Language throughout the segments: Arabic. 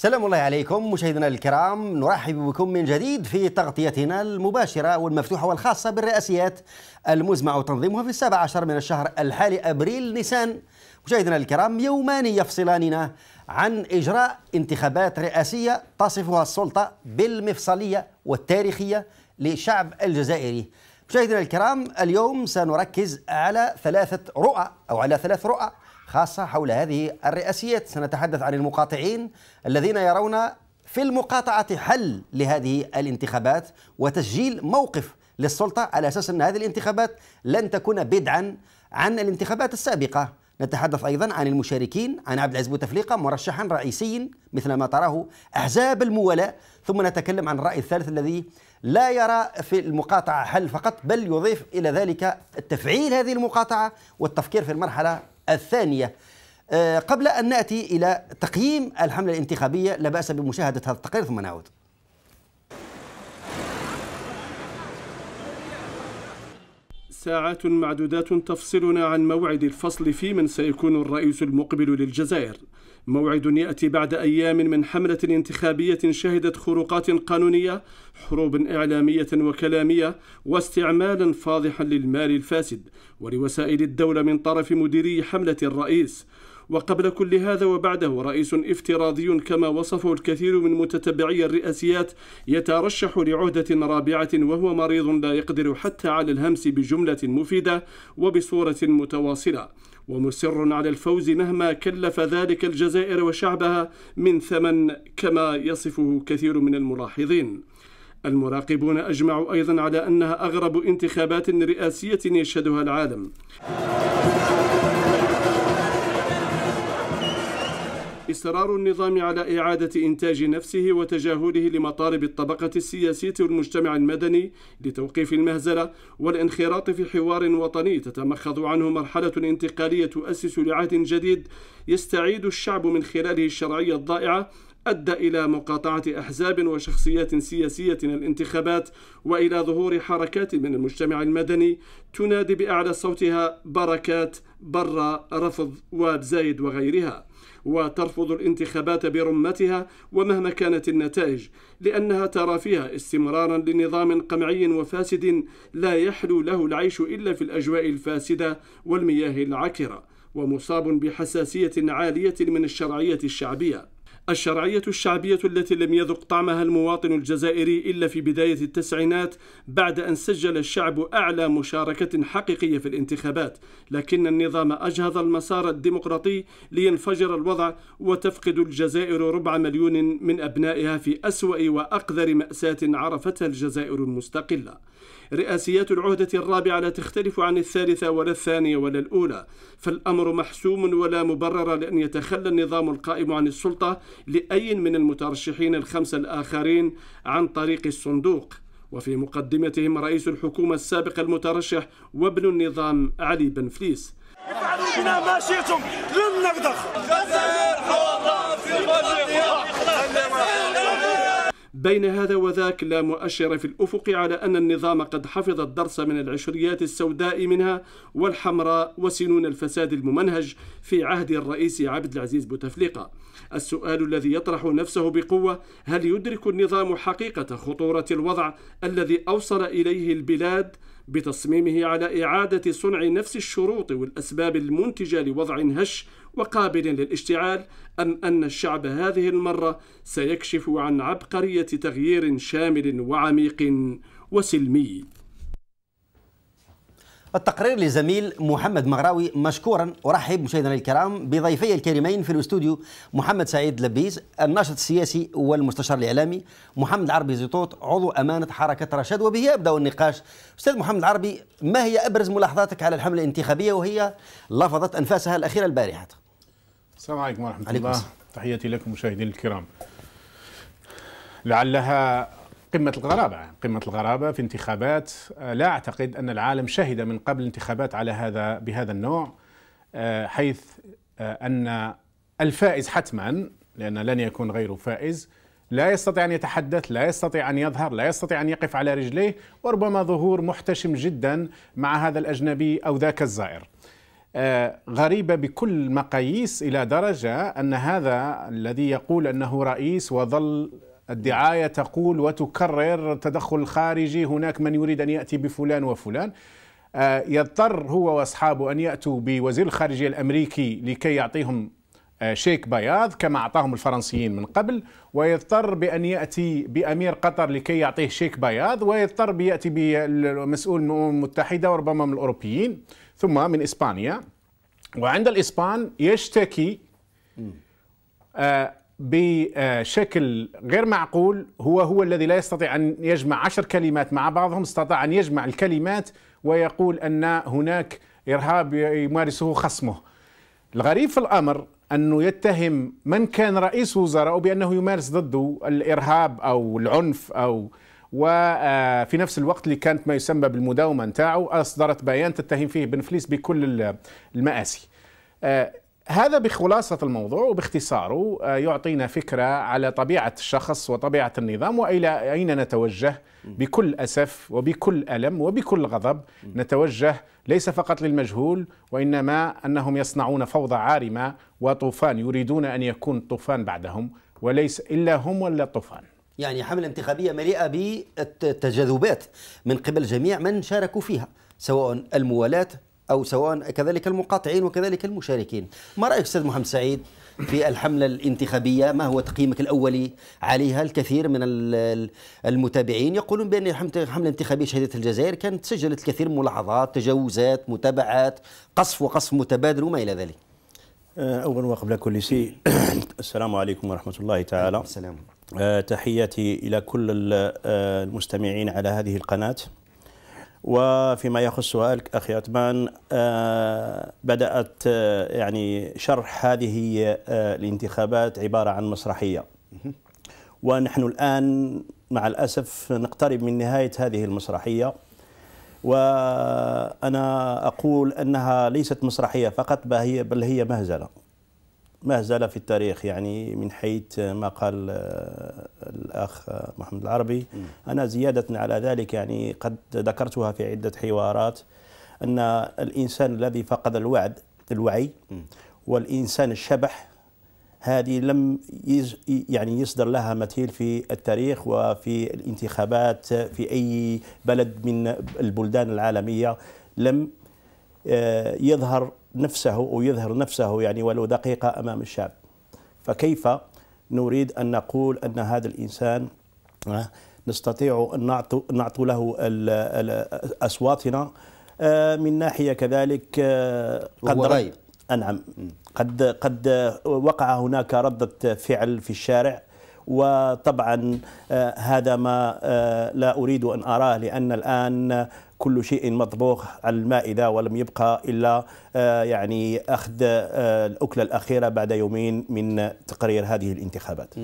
سلام الله عليكم مشاهدينا الكرام نرحب بكم من جديد في تغطيتنا المباشرة والمفتوحة والخاصة بالرئاسيات المزمع تنظيمها في السابع عشر من الشهر الحالي أبريل نيسان مشاهدينا الكرام يومان يفصلاننا عن إجراء انتخابات رئاسية تصفها السلطة بالمفصلية والتاريخية للشعب الجزائري مشاهدينا الكرام اليوم سنركز على ثلاثة رؤى أو على ثلاث رؤى خاصة حول هذه الرئاسيات سنتحدث عن المقاطعين الذين يرون في المقاطعة حل لهذه الانتخابات وتسجيل موقف للسلطة على أساس أن هذه الانتخابات لن تكون بدعا عن الانتخابات السابقة نتحدث أيضا عن المشاركين عن عبد العزيز بوتفليقة مرشحا رئيسيا مثل ما تراه أحزاب المولى ثم نتكلم عن الرأي الثالث الذي لا يرى في المقاطعة حل فقط بل يضيف إلى ذلك تفعيل هذه المقاطعة والتفكير في المرحلة الثانية آه، قبل أن نأتي إلى تقييم الحملة الانتخابية لا بأس بمشاهدة هذا التقرير ثم نعود ساعات معدودات تفصلنا عن موعد الفصل في من سيكون الرئيس المقبل للجزائر موعد ياتي بعد ايام من حمله انتخابيه شهدت خروقات قانونيه حروب إعلامية وكلامية واستعمالا فاضحا للمال الفاسد ولوسائل الدولة من طرف مديري حملة الرئيس وقبل كل هذا وبعده رئيس افتراضي كما وصفه الكثير من متتبعي الرئاسيات يترشح لعهدة رابعة وهو مريض لا يقدر حتى على الهمس بجملة مفيدة وبصورة متواصلة ومصر على الفوز مهما كلف ذلك الجزائر وشعبها من ثمن كما يصفه كثير من الملاحظين المراقبون أجمعوا أيضا على أنها أغرب انتخابات رئاسية يشهدها العالم إصرار النظام على إعادة إنتاج نفسه وتجاهله لمطالب الطبقة السياسية والمجتمع المدني لتوقيف المهزلة والانخراط في حوار وطني تتمخض عنه مرحلة انتقالية تؤسس لعهد جديد يستعيد الشعب من خلاله الشرعية الضائعة أدى إلى مقاطعة أحزاب وشخصيات سياسية الانتخابات وإلى ظهور حركات من المجتمع المدني تنادي بأعلى صوتها بركات برا رفض واب زايد وغيرها وترفض الانتخابات برمتها ومهما كانت النتائج لأنها ترى فيها استمرارا لنظام قمعي وفاسد لا يحلو له العيش إلا في الأجواء الفاسدة والمياه العكرة ومصاب بحساسية عالية من الشرعية الشعبية الشرعية الشعبية التي لم يذق طعمها المواطن الجزائري إلا في بداية التسعينات بعد أن سجل الشعب أعلى مشاركة حقيقية في الانتخابات لكن النظام أجهض المسار الديمقراطي لينفجر الوضع وتفقد الجزائر ربع مليون من أبنائها في أسوأ وأقذر مأساة عرفتها الجزائر المستقلة رئاسيات العهدة الرابعة لا تختلف عن الثالثة ولا الثانية ولا الأولى فالأمر محسوم ولا مبرر لأن يتخلى النظام القائم عن السلطة لأي من المترشحين الخمسة الآخرين عن طريق الصندوق وفي مقدمتهم رئيس الحكومة السابق المترشح وابن النظام علي بن فليس بنا ما شئتم لن نقدر بين هذا وذاك لا مؤشر في الأفق على أن النظام قد حفظ الدرس من العشريات السوداء منها والحمراء وسنون الفساد الممنهج في عهد الرئيس عبد العزيز بوتفليقة السؤال الذي يطرح نفسه بقوة هل يدرك النظام حقيقة خطورة الوضع الذي أوصل إليه البلاد بتصميمه على إعادة صنع نفس الشروط والأسباب المنتجة لوضع هش وقابل للاشتعال أم أن الشعب هذه المرة سيكشف عن عبقرية تغيير شامل وعميق وسلمي التقرير لزميل محمد مغراوي مشكورا ارحب مشاهدينا الكرام بضيفي الكريمين في الاستوديو محمد سعيد لبيز الناشط السياسي والمستشار الاعلامي محمد عربي زيطوط عضو امانه حركه رشاد وبه يبدا النقاش استاذ محمد عربي ما هي ابرز ملاحظاتك على الحمله الانتخابيه وهي لفظت انفاسها الاخيره البارحه السلام عليكم ورحمة عليكم الله السلام. تحياتي لكم مشاهدين الكرام لعلها قمة الغرابة قمة الغرابة في انتخابات آه، لا أعتقد أن العالم شهد من قبل انتخابات على هذا بهذا النوع آه، حيث آه، أن الفائز حتما لأن لن يكون غير فائز لا يستطيع أن يتحدث لا يستطيع أن يظهر لا يستطيع أن يقف على رجليه وربما ظهور محتشم جدا مع هذا الأجنبي أو ذاك الزائر آه، غريبة بكل المقاييس إلى درجة أن هذا الذي يقول أنه رئيس وظل الدعاية تقول وتكرر تدخل خارجي هناك من يريد أن يأتي بفلان وفلان آه، يضطر هو وأصحابه أن يأتوا بوزير الخارجية الأمريكي لكي يعطيهم آه، شيك بياض كما أعطاهم الفرنسيين من قبل ويضطر بأن يأتي بأمير قطر لكي يعطيه شيك بياض ويضطر بيأتي بمسؤول الأمم المتحدة وربما من الأوروبيين ثم من إسبانيا وعند الإسبان يشتكي آه، بشكل غير معقول هو هو الذي لا يستطيع أن يجمع عشر كلمات مع بعضهم استطاع أن يجمع الكلمات ويقول أن هناك إرهاب يمارسه خصمه الغريب في الأمر أنه يتهم من كان رئيس وزراء بأنه يمارس ضده الإرهاب أو العنف أو وفي نفس الوقت اللي كانت ما يسمى بالمداومه نتاعو اصدرت بيان تتهم فيه بنفليس بكل المآسي آه، هذا بخلاصة الموضوع وباختصاره آه، يعطينا فكرة على طبيعة الشخص وطبيعة النظام وإلى أين نتوجه بكل أسف وبكل ألم وبكل غضب نتوجه ليس فقط للمجهول وإنما أنهم يصنعون فوضى عارمة وطوفان يريدون أن يكون طوفان بعدهم وليس إلا هم ولا الطوفان يعني حملة انتخابية مليئة بالتجاذبات من قبل جميع من شاركوا فيها سواء الموالاة أو سواء كذلك المقاطعين وكذلك المشاركين ما رأيك أستاذ محمد سعيد في الحملة الانتخابية ما هو تقييمك الأولي عليها الكثير من المتابعين يقولون بأن الحملة الانتخابية شهدت الجزائر كانت سجلت الكثير من ملاحظات تجاوزات متابعات قصف وقصف متبادل وما إلى ذلك أه، أولا وقبل كل شيء السلام عليكم ورحمة الله تعالى السلام آه، تحياتي إلى كل آه، المستمعين على هذه القناة وفيما يخص سؤالك أخي عثمان آه، بدأت يعني شرح هذه الانتخابات عبارة عن مسرحية ونحن الآن مع الأسف نقترب من نهاية هذه المسرحية وأنا أقول أنها ليست مسرحية فقط بل هي مهزلة ما زال في التاريخ يعني من حيث ما قال آه، الأخ محمد العربي أنا زيادة على ذلك يعني قد ذكرتها في عدة حوارات أن الإنسان الذي فقد الوعد الوعي والإنسان الشبح هذه لم يعني يصدر لها مثيل في التاريخ وفي الانتخابات في أي بلد من البلدان العالمية لم آه، يظهر نفسه أو يظهر نفسه يعني ولو دقيقة أمام الشعب فكيف نريد أن نقول أن هذا الإنسان آه، نستطيع أن نعطي له أصواتنا آه، من ناحية كذلك آه، قد نعم قد قد وقع هناك ردة فعل في الشارع وطبعا هذا ما لا أريد أن أراه لأن الآن كل شيء مطبوخ على المائدة ولم يبقى إلا آه، يعني أخذ آه، الأكلة الأخيرة بعد يومين من تقرير هذه الانتخابات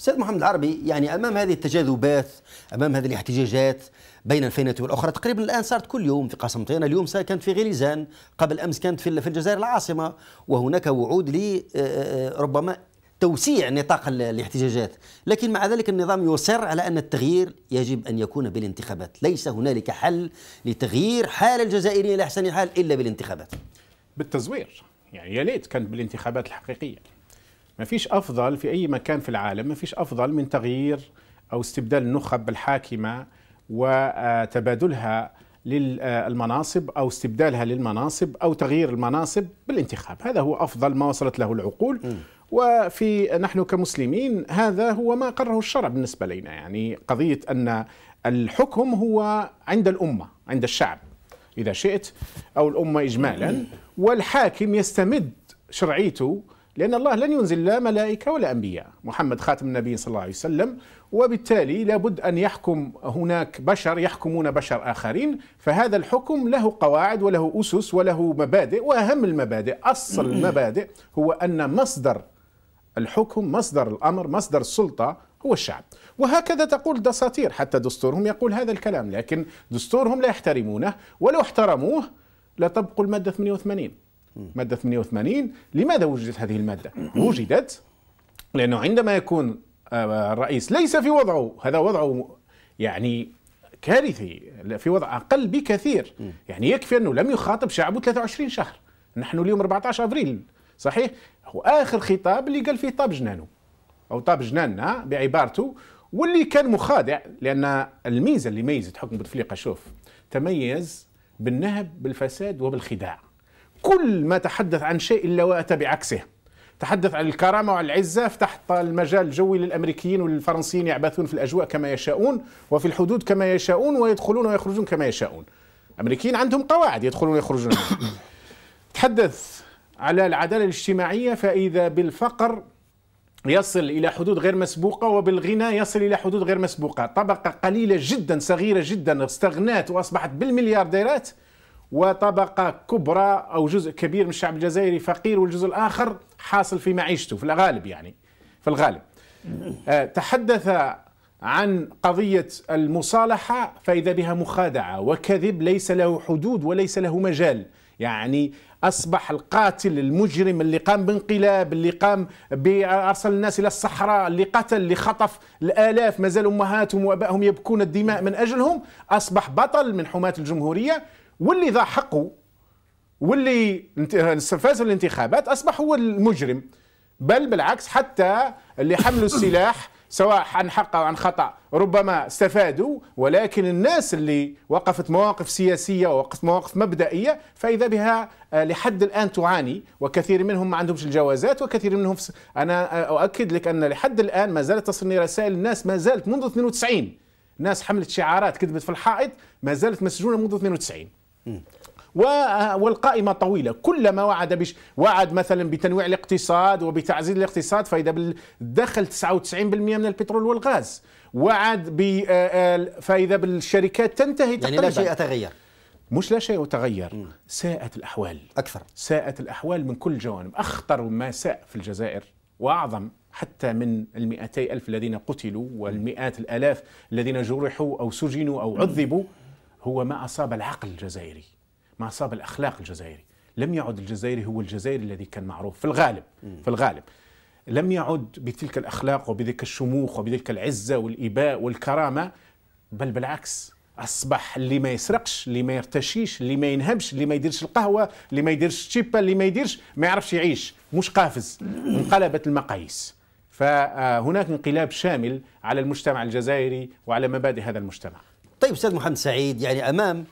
أستاذ محمد العربي يعني أمام هذه التجاذبات أمام هذه الاحتجاجات بين الفينة والأخرى تقريبا الآن صارت كل يوم في قسنطينة اليوم كانت في غليزان قبل أمس كانت في الجزائر العاصمة وهناك وعود لربما آه، توسيع نطاق الاحتجاجات لكن مع ذلك النظام يصر على أن التغيير يجب أن يكون بالانتخابات ليس هنالك حل لتغيير حال الجزائريين لأحسن حال إلا بالانتخابات بالتزوير يعني يا ليت كانت بالانتخابات الحقيقية ما فيش أفضل في أي مكان في العالم ما فيش أفضل من تغيير أو استبدال النخب الحاكمة وتبادلها للمناصب او استبدالها للمناصب او تغيير المناصب بالانتخاب، هذا هو افضل ما وصلت له العقول م. وفي نحن كمسلمين هذا هو ما قرره الشرع بالنسبة لنا يعني قضية أن الحكم هو عند الأمة عند الشعب إذا شئت أو الأمة إجمالا والحاكم يستمد شرعيته لأن الله لن ينزل لا ملائكة ولا أنبياء محمد خاتم النبي صلى الله عليه وسلم وبالتالي لابد أن يحكم هناك بشر يحكمون بشر آخرين فهذا الحكم له قواعد وله أسس وله مبادئ وأهم المبادئ أصل المبادئ هو أن مصدر الحكم مصدر الأمر مصدر السلطة هو الشعب وهكذا تقول دساتير حتى دستورهم يقول هذا الكلام لكن دستورهم لا يحترمونه ولو احترموه لطبقوا المادة 88 مادة 88 لماذا وجدت هذه المادة؟ وجدت لأنه عندما يكون آه، الرئيس ليس في وضعه هذا وضعه يعني كارثي في وضع أقل بكثير يعني يكفي أنه لم يخاطب شعبه 23 شهر نحن اليوم 14 أفريل صحيح هو اخر خطاب اللي قال فيه طاب جنانه او طاب جناننا بعبارته واللي كان مخادع لان الميزه اللي ميزت حكم بوتفليقه شوف تميز بالنهب بالفساد وبالخداع كل ما تحدث عن شيء الا واتى بعكسه تحدث عن الكرامه وعن العزه فتح المجال الجوي للامريكيين والفرنسيين يعبثون في الاجواء كما يشاؤون وفي الحدود كما يشاؤون ويدخلون ويخرجون كما يشاؤون الامريكيين عندهم قواعد يدخلون ويخرجون تحدث على العدالة الاجتماعية فإذا بالفقر يصل إلى حدود غير مسبوقة وبالغنى يصل إلى حدود غير مسبوقة طبقة قليلة جدا صغيرة جدا استغنات وأصبحت بالمليارديرات وطبقة كبرى أو جزء كبير من الشعب الجزائري فقير والجزء الآخر حاصل في معيشته في الغالب يعني في الغالب آه، تحدث عن قضية المصالحة فإذا بها مخادعة وكذب ليس له حدود وليس له مجال يعني أصبح القاتل المجرم اللي قام بانقلاب اللي قام بأرسل الناس إلى الصحراء اللي قتل اللي خطف الآلاف ما زالوا أمهاتهم وأبائهم يبكون الدماء من أجلهم أصبح بطل من حماة الجمهورية واللي ذا حقه واللي فاز الانتخابات أصبح هو المجرم بل بالعكس حتى اللي حملوا السلاح سواء عن حق أو عن خطأ ربما استفادوا ولكن الناس اللي وقفت مواقف سياسية ووقفت مواقف مبدئية فإذا بها آه، لحد الآن تعاني وكثير منهم ما عندهمش الجوازات وكثير منهم أنا آه، أؤكد لك أن لحد الآن ما زالت تصلني رسائل الناس ما زالت منذ 92 ناس حملت شعارات كذبت في الحائط ما زالت مسجونة منذ 92 والقائمة طويلة كلما وعد بش وعد مثلا بتنويع الاقتصاد وبتعزيز الاقتصاد فإذا بالدخل 99% من البترول والغاز وعد ب آه، آه، فإذا بالشركات تنتهي يعني تقريبا لا شيء تغير مش لا شيء تغير ساءت الأحوال أكثر ساءت الأحوال من كل جوانب أخطر ما ساء في الجزائر وأعظم حتى من المئتي ألف الذين قتلوا والمئات الآلاف الذين جرحوا أو سجنوا أو عذبوا هو ما أصاب العقل الجزائري ما صاب الاخلاق الجزائري لم يعد الجزائري هو الجزائري الذي كان معروف في الغالب في الغالب لم يعد بتلك الاخلاق وبذلك الشموخ وبذلك العزه والاباء والكرامه بل بالعكس اصبح اللي ما يسرقش اللي ما يرتشيش اللي ما ينهبش اللي ما يديرش القهوه اللي ما يديرش الشيبه اللي ما يديرش ما يعرفش يعيش مش قافز انقلبت المقاييس فهناك انقلاب شامل على المجتمع الجزائري وعلى مبادئ هذا المجتمع طيب استاذ محمد سعيد يعني امام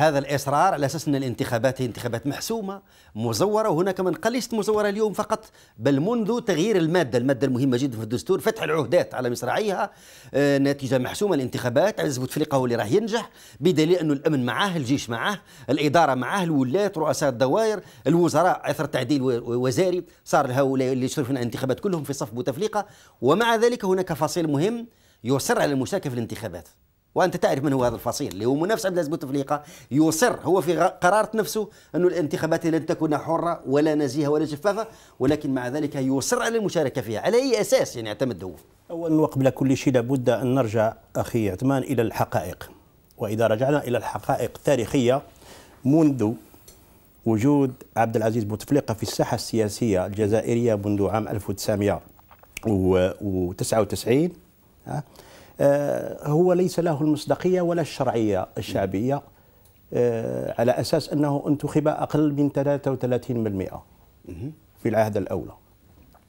هذا الاصرار على اساس ان الانتخابات هي انتخابات محسومه مزوره وهناك من قال ليست مزوره اليوم فقط بل منذ تغيير الماده الماده المهمه جدا في الدستور فتح العهدات على مصراعيها آه، نتيجه محسومه الانتخابات عز بوتفليقه هو اللي راه ينجح بدليل انه الامن معاه الجيش معاه الاداره معاه الولايات رؤساء الدوائر الوزراء اثر تعديل وزاري صار هؤلاء اللي يشرفون على الانتخابات كلهم في صف بوتفليقه ومع ذلك هناك فصيل مهم يصر على المشاركه في الانتخابات وانت تعرف من هو هذا الفصيل اللي هو منافس عبد العزيز بوتفليقه يصر هو في قرارة نفسه انه الانتخابات لن تكون حره ولا نزيهه ولا شفافه ولكن مع ذلك يصر على المشاركه فيها على اي اساس يعني اعتمد هو اولا وقبل كل شيء لابد ان نرجع اخي عثمان الى الحقائق واذا رجعنا الى الحقائق التاريخيه منذ وجود عبد العزيز بوتفليقه في الساحه السياسيه الجزائريه منذ عام 1999 آه، هو ليس له المصداقية ولا الشرعية الشعبية آه، على أساس أنه انتخب أقل من 33% في العهد الأولى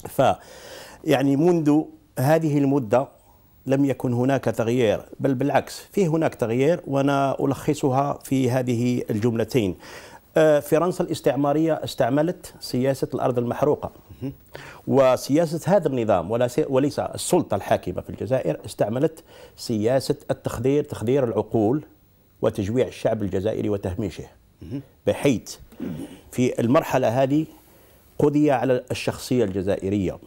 ف يعني منذ هذه المدة لم يكن هناك تغيير بل بالعكس في هناك تغيير وأنا ألخصها في هذه الجملتين آه، فرنسا الاستعمارية استعملت سياسة الأرض المحروقة وسياسة هذا النظام وليس السلطة الحاكمة في الجزائر استعملت سياسة التخدير تخدير العقول وتجويع الشعب الجزائري وتهميشه بحيث في المرحلة هذه قضي على الشخصية الجزائرية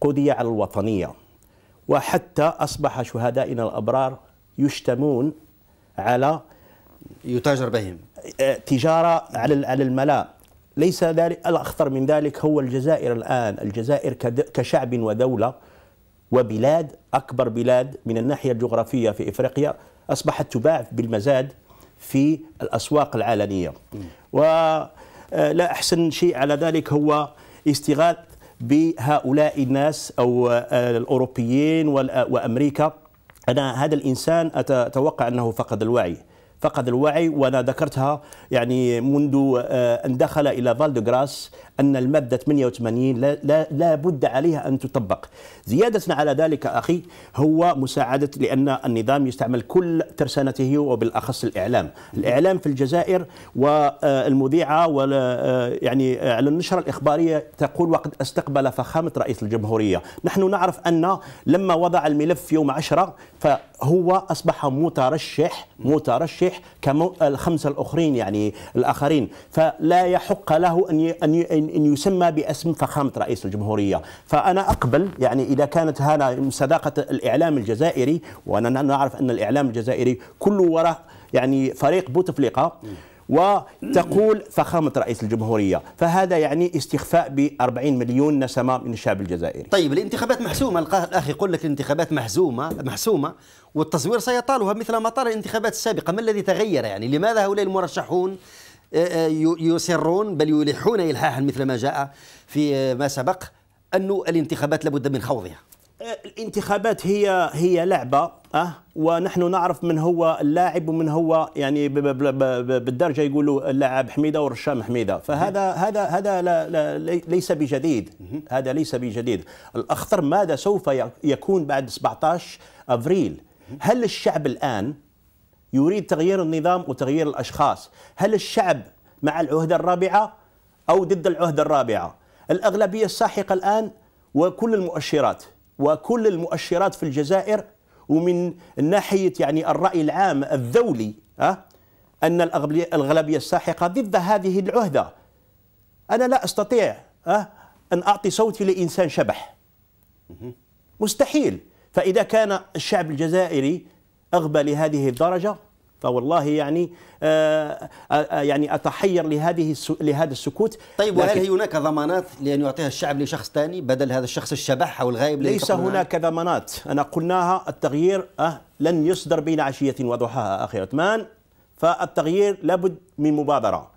قضي على الوطنية وحتى أصبح شهدائنا الأبرار يشتمون على يتاجر بهم آه، تجارة على على الملاء ليس ذلك الأخطر من ذلك هو الجزائر الآن الجزائر كشعب ودولة وبلاد أكبر بلاد من الناحية الجغرافية في إفريقيا أصبحت تباع بالمزاد في الأسواق العالمية ولا آه، أحسن شيء على ذلك هو استغاث بهؤلاء الناس أو آه، الأوروبيين آه، وأمريكا أنا هذا الإنسان أتوقع أنه فقد الوعي فقد الوعي وانا ذكرتها يعني منذ آه، ان دخل الى فالدوغراس أن المادة 88 لا, لا, لا بد عليها أن تطبق زيادة على ذلك أخي هو مساعدة لأن النظام يستعمل كل ترسانته وبالأخص الإعلام الإعلام في الجزائر والمذيعة آه، آه، يعني آه، على النشرة الإخبارية تقول وقد استقبل فخامة رئيس الجمهورية نحن نعرف أن لما وضع الملف يوم 10 فهو أصبح مترشح مترشح كالخمسة الأخرين يعني الآخرين فلا يحق له أن أن ان يسمى باسم فخامه رئيس الجمهوريه، فانا اقبل يعني اذا كانت هذا صداقه الاعلام الجزائري وانا نعرف ان الاعلام الجزائري كله وراء يعني فريق بوتفليقه وتقول فخامة رئيس الجمهورية فهذا يعني استخفاء ب 40 مليون نسمة من الشعب الجزائري طيب الانتخابات محسومة الأخ يقول لك الانتخابات محزومة محسومة والتصوير سيطالها مثل ما طال الانتخابات السابقة ما الذي تغير يعني لماذا هؤلاء المرشحون يصرون بل يلحون إلحاحا مثل ما جاء في آه، ما سبق أن الانتخابات لابد من خوضها آه، الانتخابات هي هي لعبه أه ونحن نعرف من هو اللاعب ومن هو يعني بالدرجه يقولوا اللاعب حميده ورشام حميده فهذا هذا هذا لا لا ليس بجديد هذا ليس بجديد الاخطر ماذا سوف يكون بعد 17 افريل هل الشعب الان يريد تغيير النظام وتغيير الاشخاص، هل الشعب مع العهده الرابعه او ضد العهده الرابعه؟ الاغلبيه الساحقه الان وكل المؤشرات وكل المؤشرات في الجزائر ومن ناحيه يعني الراي العام الذولي أه؟ ان الاغلبيه الساحقه ضد هذه العهده. انا لا استطيع أه؟ ان اعطي صوتي لانسان شبح. مستحيل فاذا كان الشعب الجزائري أغبى لهذه الدرجة فوالله يعني آه، آه، آه، يعني اتحير لهذه لهذا السكوت طيب وهل هناك ضمانات لان يعطيها الشعب لشخص ثاني بدل هذا الشخص الشبح او الغايب ليس هناك ضمانات انا قلناها التغيير أه لن يصدر بين عشيه وضحاها اخر عثمان فالتغيير لابد من مبادره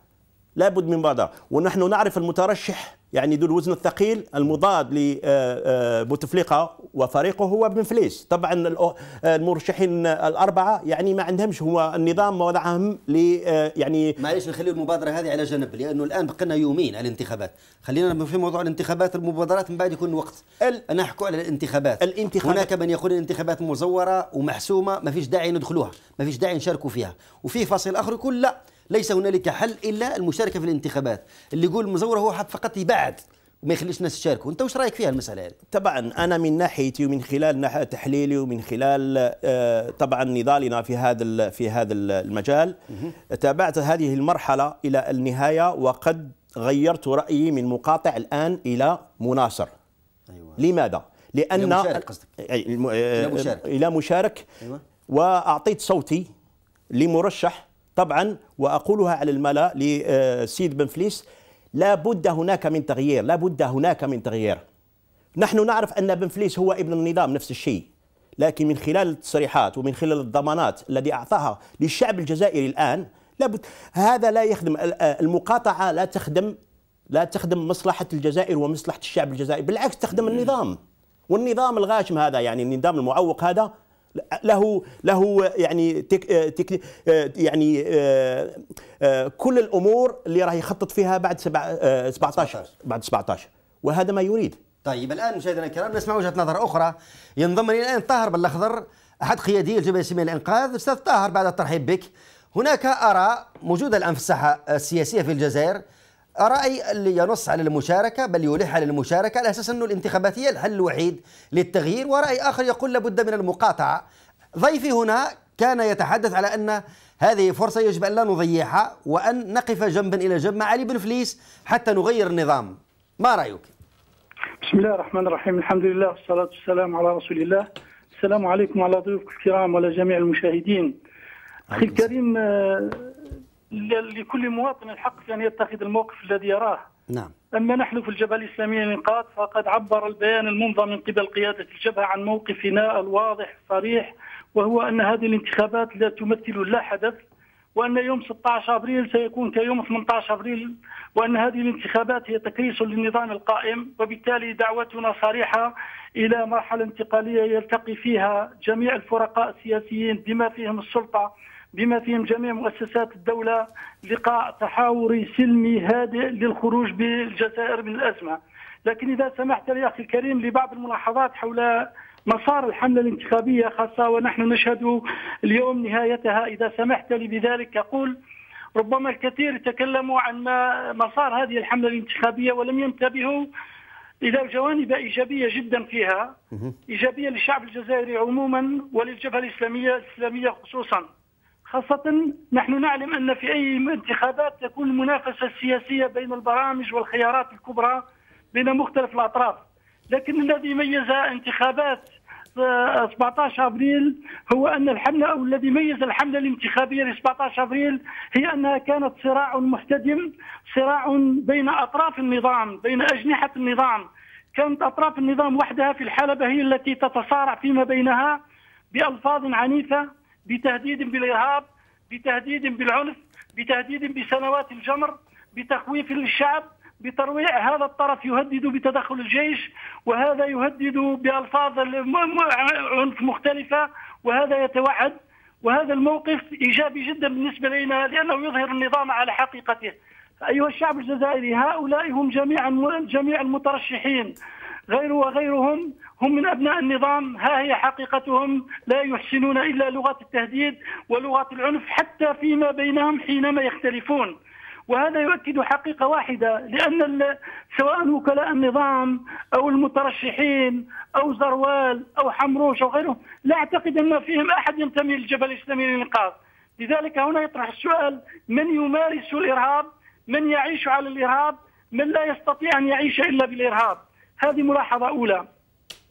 لابد من مبادره ونحن نعرف المترشح يعني ذو الوزن الثقيل المضاد لبوتفليقه آه، آه، وفريقه هو بن فليس طبعا آه، المرشحين الاربعه يعني ما عندهمش هو النظام وضعهم ل يعني معليش نخلي المبادره هذه على جنب لانه الان بقينا يومين على الانتخابات خلينا في موضوع الانتخابات المبادرات من بعد يكون وقت انا على الانتخابات الانتخابات هناك من يقول الانتخابات مزوره ومحسومه ما فيش داعي ندخلوها ما فيش داعي نشاركوا فيها وفي فصل اخر يقول لا ليس هنالك حل الا المشاركه في الانتخابات اللي يقول مزوره هو حب فقط يبعد وما يخليش الناس تشاركوا انت واش رايك فيها المساله هذه طبعا انا من ناحيتي ومن خلال تحليلي ومن خلال آه، طبعا نضالنا في هذا في هذا المجال تابعت هذه المرحله الى النهايه وقد غيرت رايي من مقاطع الان الى مناصر أيوة. لماذا لان الى مشارك قصدك آه، الى مشارك, إلى مشارك. أيوة. واعطيت صوتي لمرشح طبعا واقولها على الملا لسيد آه، بن فليس لا بد هناك من تغيير لا بد هناك من تغيير نحن نعرف ان بن فليس هو ابن النظام نفس الشيء لكن من خلال التصريحات ومن خلال الضمانات الذي اعطاها للشعب الجزائري الان لابد هذا لا يخدم آه، المقاطعه لا تخدم لا تخدم مصلحه الجزائر ومصلحه الشعب الجزائري بالعكس تخدم النظام والنظام الغاشم هذا يعني النظام المعوق هذا له له يعني تك تك يعني آه، آه، كل الامور اللي راه يخطط فيها بعد 17 آه، بعد 17 وهذا ما يريد طيب الان مشاهدينا الكرام نسمع وجهه نظر اخرى ينضم الى الان طاهر بالاخضر احد قيادي الجبهه الاسلاميه للانقاذ استاذ طاهر بعد الترحيب بك هناك اراء موجوده الان في الساحه السياسيه في الجزائر رأي اللي ينص على المشاركة بل يلح على المشاركة على أساس أنه الانتخابات هي الحل الوحيد للتغيير ورأي آخر يقول لابد من المقاطعة ضيفي هنا كان يتحدث على أن هذه فرصة يجب أن لا نضيعها وأن نقف جنبا إلى جنب مع علي بن فليس حتى نغير النظام ما رأيك؟ بسم الله الرحمن الرحيم الحمد لله والصلاة والسلام على رسول الله السلام عليكم وعلى ضيوفك الكرام وعلى جميع المشاهدين أخي الكريم آه لكل مواطن الحق في ان يتخذ الموقف الذي يراه. نعم. اما نحن في الجبهه الاسلاميه للانقاذ فقد عبر البيان المنظم من قبل قياده الجبهه عن موقفنا الواضح الصريح وهو ان هذه الانتخابات لا تمثل لا حدث وان يوم 16 ابريل سيكون كيوم 18 ابريل وان هذه الانتخابات هي تكريس للنظام القائم وبالتالي دعوتنا صريحه الى مرحله انتقاليه يلتقي فيها جميع الفرقاء السياسيين بما فيهم السلطه بما فيهم جميع مؤسسات الدولة لقاء تحاوري سلمي هادئ للخروج بالجزائر من الأزمة لكن إذا سمحت لي أخي الكريم لبعض الملاحظات حول مسار الحملة الانتخابية خاصة ونحن نشهد اليوم نهايتها إذا سمحت لي بذلك أقول ربما الكثير تكلموا عن ما مسار هذه الحملة الانتخابية ولم ينتبهوا إلى جوانب إيجابية جدا فيها إيجابية للشعب الجزائري عموما وللجبهة الإسلامية الإسلامية خصوصا خاصة نحن نعلم أن في أي انتخابات تكون المنافسة السياسية بين البرامج والخيارات الكبرى بين مختلف الأطراف لكن الذي ميز انتخابات 17 آه، ابريل هو ان الحمله او الذي ميز الحمله الانتخابيه ل 17 ابريل هي انها كانت صراع محتدم، صراع بين اطراف النظام، بين اجنحه النظام. كانت اطراف النظام وحدها في الحلبه هي التي تتصارع فيما بينها بالفاظ عنيفه بتهديد بالارهاب بتهديد بالعنف بتهديد بسنوات الجمر بتخويف للشعب بترويع هذا الطرف يهدد بتدخل الجيش وهذا يهدد بالفاظ عنف مختلفه وهذا يتوعد وهذا الموقف ايجابي جدا بالنسبه لنا لانه يظهر النظام على حقيقته. ايها الشعب الجزائري هؤلاء هم جميعا جميع المترشحين غيره وغيرهم هم من أبناء النظام ها هي حقيقتهم لا يحسنون إلا لغة التهديد ولغة العنف حتى فيما بينهم حينما يختلفون وهذا يؤكد حقيقة واحدة لأن سواء وكلاء النظام أو المترشحين أو زروال أو حمروش أو غيرهم لا أعتقد أن فيهم أحد ينتمي للجبل الإسلامي للإنقاذ لذلك هنا يطرح السؤال من يمارس الإرهاب من يعيش على الإرهاب من لا يستطيع أن يعيش إلا بالإرهاب هذه ملاحظة أولى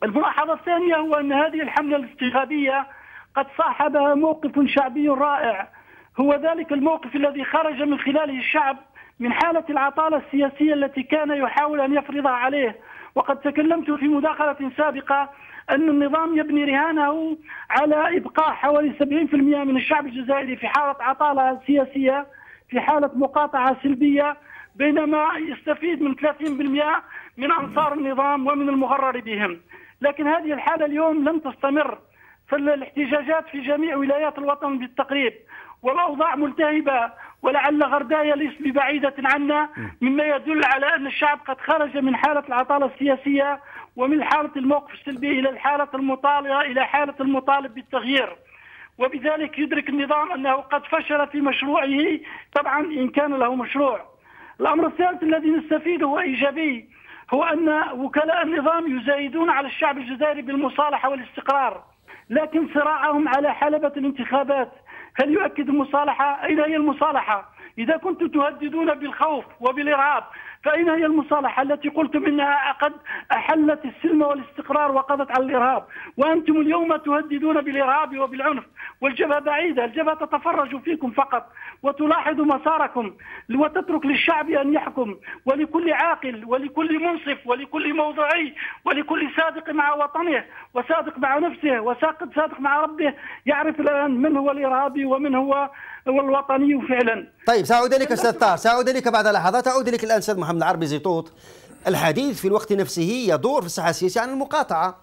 الملاحظة الثانية هو أن هذه الحملة الانتخابية قد صاحبها موقف شعبي رائع هو ذلك الموقف الذي خرج من خلاله الشعب من حالة العطالة السياسية التي كان يحاول أن يفرضها عليه وقد تكلمت في مداخلة سابقة أن النظام يبني رهانه على إبقاء حوالي 70% من الشعب الجزائري في حالة عطالة سياسية في حالة مقاطعة سلبية بينما يستفيد من 30% من أنصار النظام ومن المغرر بهم لكن هذه الحالة اليوم لن تستمر فالاحتجاجات في جميع ولايات الوطن بالتقريب والأوضاع ملتهبة ولعل غردايا ليس ببعيدة عنا مما يدل على أن الشعب قد خرج من حالة العطالة السياسية ومن حالة الموقف السلبي إلى الحالة المطالبة إلى حالة المطالب بالتغيير وبذلك يدرك النظام أنه قد فشل في مشروعه طبعا إن كان له مشروع الأمر الثالث الذي نستفيده ايجابي هو أن وكلاء النظام يزايدون على الشعب الجزائري بالمصالحة والاستقرار لكن صراعهم على حلبة الانتخابات هل يؤكد المصالحة؟ أين هي المصالحة؟ إذا كنتم تهددون بالخوف وبالإرهاب فأين هي المصالحة التي قلتم إنها قد أحلت السلم والاستقرار وقضت على الإرهاب وأنتم اليوم تهددون بالإرهاب وبالعنف والجبهة بعيدة الجبهة تتفرج فيكم فقط وتلاحظ مساركم وتترك للشعب أن يحكم ولكل عاقل ولكل منصف ولكل موضعي ولكل صادق مع وطنه وصادق مع نفسه وساقد صادق مع ربه يعرف الآن من هو الإرهابي ومن هو والوطني فعلا طيب سأعود إليك أستاذ طه سأعود إليك بعد لحظات أعود إليك الآن أستاذ محمد محمد العربي زيتوت الحديث في الوقت نفسه يدور في الساحه السياسيه عن المقاطعه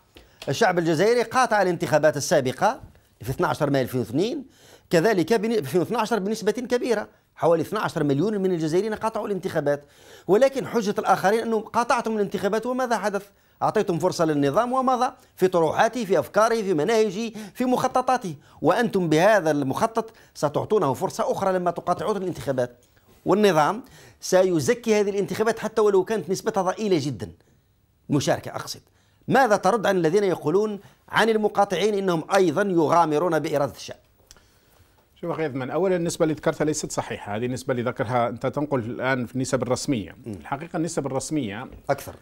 الشعب الجزائري قاطع الانتخابات السابقه في 12 مايو 2002 كذلك في 2012 بنسبه كبيره حوالي 12 مليون من الجزائريين قاطعوا الانتخابات ولكن حجه الاخرين انه قاطعتم الانتخابات وماذا حدث؟ اعطيتم فرصه للنظام ومضى في طروحاته في افكاره في مناهجه في مخططاته وانتم بهذا المخطط ستعطونه فرصه اخرى لما تقاطعون الانتخابات والنظام سيزكي هذه الانتخابات حتى ولو كانت نسبتها ضئيلة جدا مشاركة أقصد ماذا ترد عن الذين يقولون عن المقاطعين إنهم أيضا يغامرون بإرادة الشعب شوف اخي عثمان اولا النسبه اللي ذكرتها ليست صحيحه هذه النسبه اللي ذكرها انت تنقل الان في النسب الرسميه الحقيقه النسب الرسميه اكثر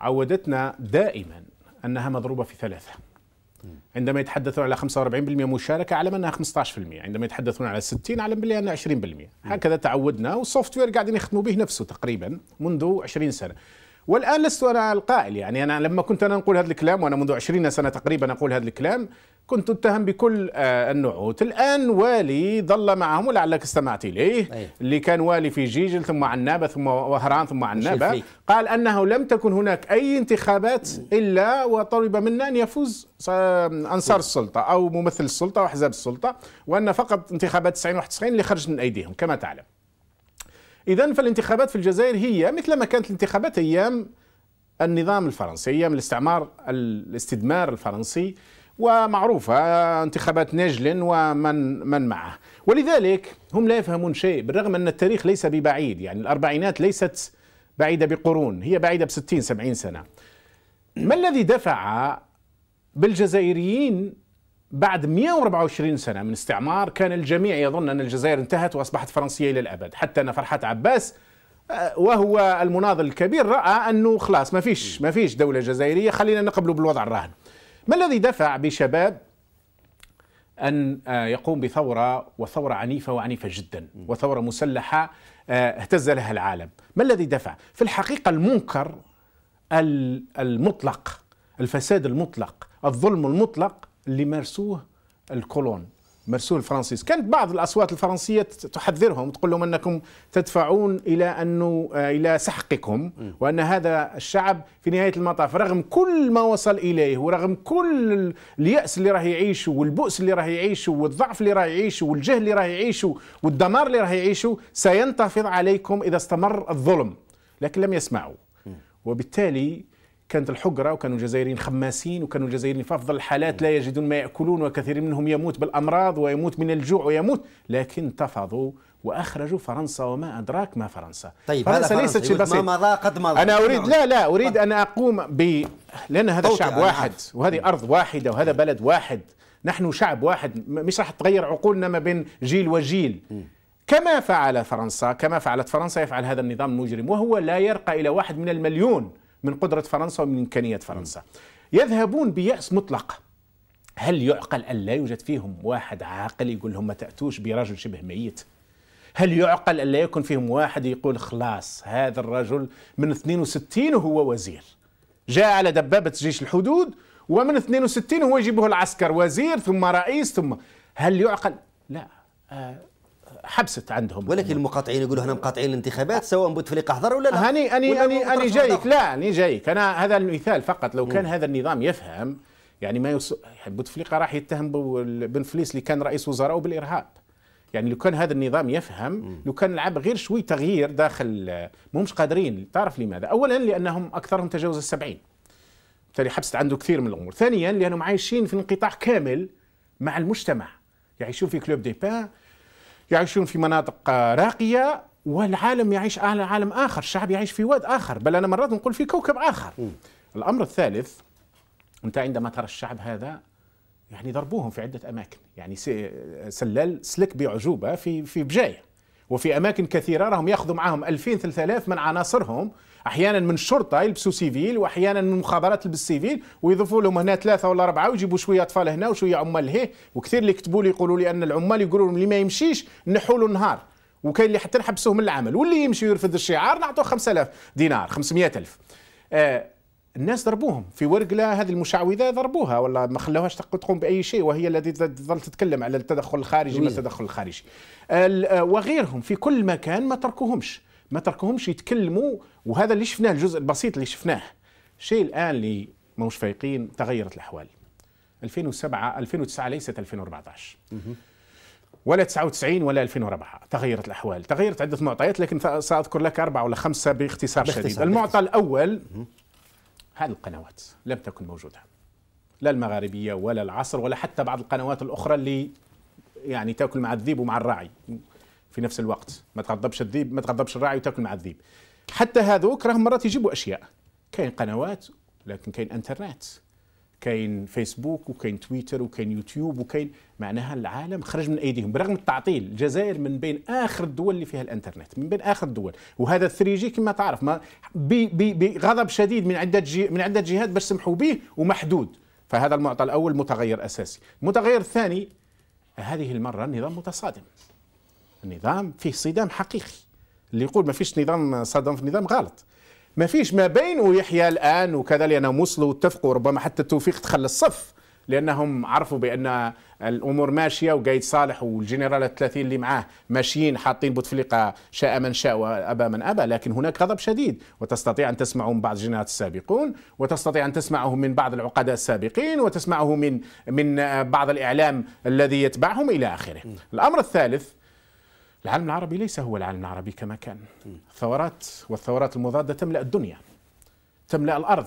عودتنا دائما انها مضروبه في ثلاثه عندما يتحدثون على 45% مشاركه على انها 15% عندما يتحدثون على 60 على بلي انها 20% هكذا تعودنا والسوفت وير قاعدين يخدموا به نفسه تقريبا منذ 20 سنه والآن لست أنا القائل يعني أنا لما كنت أنا أقول هذا الكلام وأنا منذ عشرين سنة تقريبا أقول هذا الكلام كنت اتهم بكل آه، النعوت الآن والي ظل معهم ولعلك استمعت إليه أيه. اللي كان والي في جيجل ثم عنابة ثم وهران ثم عنابة قال أنه لم تكن هناك أي انتخابات إلا وطلب منا أن يفوز آه، أنصار السلطة أو ممثل السلطة وأحزاب السلطة وأن فقط انتخابات 90 91 اللي خرجت من أيديهم كما تعلم إذا فالانتخابات في الجزائر هي مثل ما كانت الانتخابات أيام النظام الفرنسي أيام الاستعمار الاستدمار الفرنسي ومعروفة انتخابات نجل ومن من معه ولذلك هم لا يفهمون شيء بالرغم أن التاريخ ليس ببعيد يعني الأربعينات ليست بعيدة بقرون هي بعيدة بستين سبعين سنة ما الذي دفع بالجزائريين بعد 124 سنة من استعمار كان الجميع يظن أن الجزائر انتهت وأصبحت فرنسية إلى الأبد حتى أن فرحة عباس آه، وهو المناضل الكبير رأى أنه خلاص ما فيش ما فيش دولة جزائرية خلينا نقبلوا بالوضع الراهن ما الذي دفع بشباب أن آه، يقوم بثورة وثورة عنيفة وعنيفة جدا وثورة مسلحة آه، اهتز لها العالم ما الذي دفع؟ في الحقيقة المنكر المطلق الفساد المطلق الظلم المطلق اللي مارسوه الكولون مرسول الفرنسيس كانت بعض الأصوات الفرنسية تحذرهم تقول لهم أنكم تدفعون إلى أنه آه، إلى سحقكم وأن هذا الشعب في نهاية المطاف رغم كل ما وصل إليه ورغم كل اليأس اللي راه يعيشه والبؤس اللي راه يعيشه والضعف اللي راه يعيشه والجهل اللي راه يعيشه والدمار اللي راه يعيشه سينتفض عليكم إذا استمر الظلم لكن لم يسمعوا وبالتالي كانت الحجرة وكانوا الجزائريين خماسين وكانوا الجزائريين في أفضل الحالات لا يجدون ما يأكلون وكثير منهم يموت بالأمراض ويموت من الجوع ويموت لكن تفضوا وأخرجوا فرنسا وما أدراك ما فرنسا طيب فرنسا ليست شيء بسيط ما مضى قد مضى أنا أريد نعم. لا لا أريد طيب. أن أقوم ب لأن هذا شعب نعم. واحد وهذه أرض واحدة وهذا طيب. بلد واحد نحن شعب واحد مش راح تغير عقولنا ما بين جيل وجيل كما فعل فرنسا كما فعلت فرنسا يفعل هذا النظام المجرم وهو لا يرقى إلى واحد من المليون من قدرة فرنسا ومن إمكانية فرنسا يذهبون بيأس مطلق هل يعقل أن لا يوجد فيهم واحد عاقل يقول لهم ما تأتوش برجل شبه ميت هل يعقل أن لا يكون فيهم واحد يقول خلاص هذا الرجل من 62 وهو وزير جاء على دبابة جيش الحدود ومن 62 هو يجيبه العسكر وزير ثم رئيس ثم هل يعقل لا آه حبست عندهم ولكن المقاطعين يقولوا هنا مقاطعين الانتخابات سواء بوتفليقه حضر ولا لا هني اني اني اني جايك لا اني جايك انا هذا المثال فقط لو كان هذا النظام يفهم يعني ما يص... بوتفليقه راح يتهم بن فليس اللي كان رئيس وزراء بالارهاب يعني لو كان هذا النظام يفهم لو كان لعب غير شوي تغيير داخل ما همش قادرين تعرف لماذا اولا لانهم اكثرهم تجاوز السبعين بالتالي حبست عنده كثير من الامور ثانيا لانهم عايشين في انقطاع كامل مع المجتمع يعيشون في كلوب دي بان يعيشون في مناطق آه، راقيه والعالم يعيش اهل عالم اخر، الشعب يعيش في واد اخر، بل انا مرات نقول في كوكب اخر. م. الامر الثالث انت عندما ترى الشعب هذا يعني ضربوهم في عده اماكن، يعني سلال سلك بعجوبه في في بجايه وفي اماكن كثيره راهم ياخذوا معاهم 2000 3000 من عناصرهم احيانا من الشرطه يلبسوا سيفيل واحيانا من المخابرات يلبس سيفيل ويضيفوا لهم هنا ثلاثه ولا اربعه ويجيبوا شويه اطفال هنا وشويه عمال هيه وكثير اللي كتبوا لي يقولوا لي ان العمال يقولوا لهم اللي ما يمشيش نحوا له وكاين اللي حتى نحبسوه من العمل واللي يمشي يرفض الشعار نعطوه 5000 دينار 500000 آه الناس ضربوهم في ورقلة هذه المشعوذة ضربوها ولا ما خلوهاش تقوم بأي شيء وهي التي تظل تتكلم على التدخل الخارجي ما التدخل الخارجي آه، وغيرهم في كل مكان ما تركوهمش ما تركهمش يتكلموا وهذا اللي شفناه الجزء البسيط اللي شفناه الشيء الان اللي موش فايقين تغيرت الاحوال 2007 2009 ليست 2014 ولا 99 ولا 2004 تغيرت الاحوال تغيرت عده معطيات لكن ساذكر لك اربعه ولا خمسه باختصار, باختصار شديد المعطى الاول هذه القنوات لم تكن موجوده لا المغاربيه ولا العصر ولا حتى بعض القنوات الاخرى اللي يعني تاكل مع الذيب ومع الراعي في نفس الوقت ما تغضبش الذيب ما تغضبش الراعي وتاكل مع الذيب حتى هذوك راهم مرات يجيبوا اشياء كاين قنوات لكن كاين انترنت كاين فيسبوك وكاين تويتر وكاين يوتيوب وكاين معناها العالم خرج من ايديهم برغم التعطيل الجزائر من بين اخر الدول اللي فيها الانترنت من بين اخر الدول وهذا 3 جي كما تعرف ما بغضب شديد من عده جي من عده جهات باش سمحوا به ومحدود فهذا المعطى الاول متغير اساسي المتغير الثاني هذه المره النظام متصادم النظام فيه صدام حقيقي اللي يقول ما فيش نظام صدام في النظام غلط ما فيش ما بين ويحيى الان وكذا لانهم وصلوا واتفقوا ربما حتى التوفيق دخل الصف لانهم عرفوا بان الامور ماشيه وقايد صالح والجنرال 30 اللي معاه ماشيين حاطين بوتفليقه شاء من شاء وابى من ابى لكن هناك غضب شديد وتستطيع ان تسمعه من بعض الجنرالات السابقون وتستطيع ان تسمعه من بعض العقداء السابقين وتسمعه من من بعض الاعلام الذي يتبعهم الى اخره. الامر الثالث العالم العربي ليس هو العالم العربي كما كان الثورات والثورات المضادة تملأ الدنيا تملأ الأرض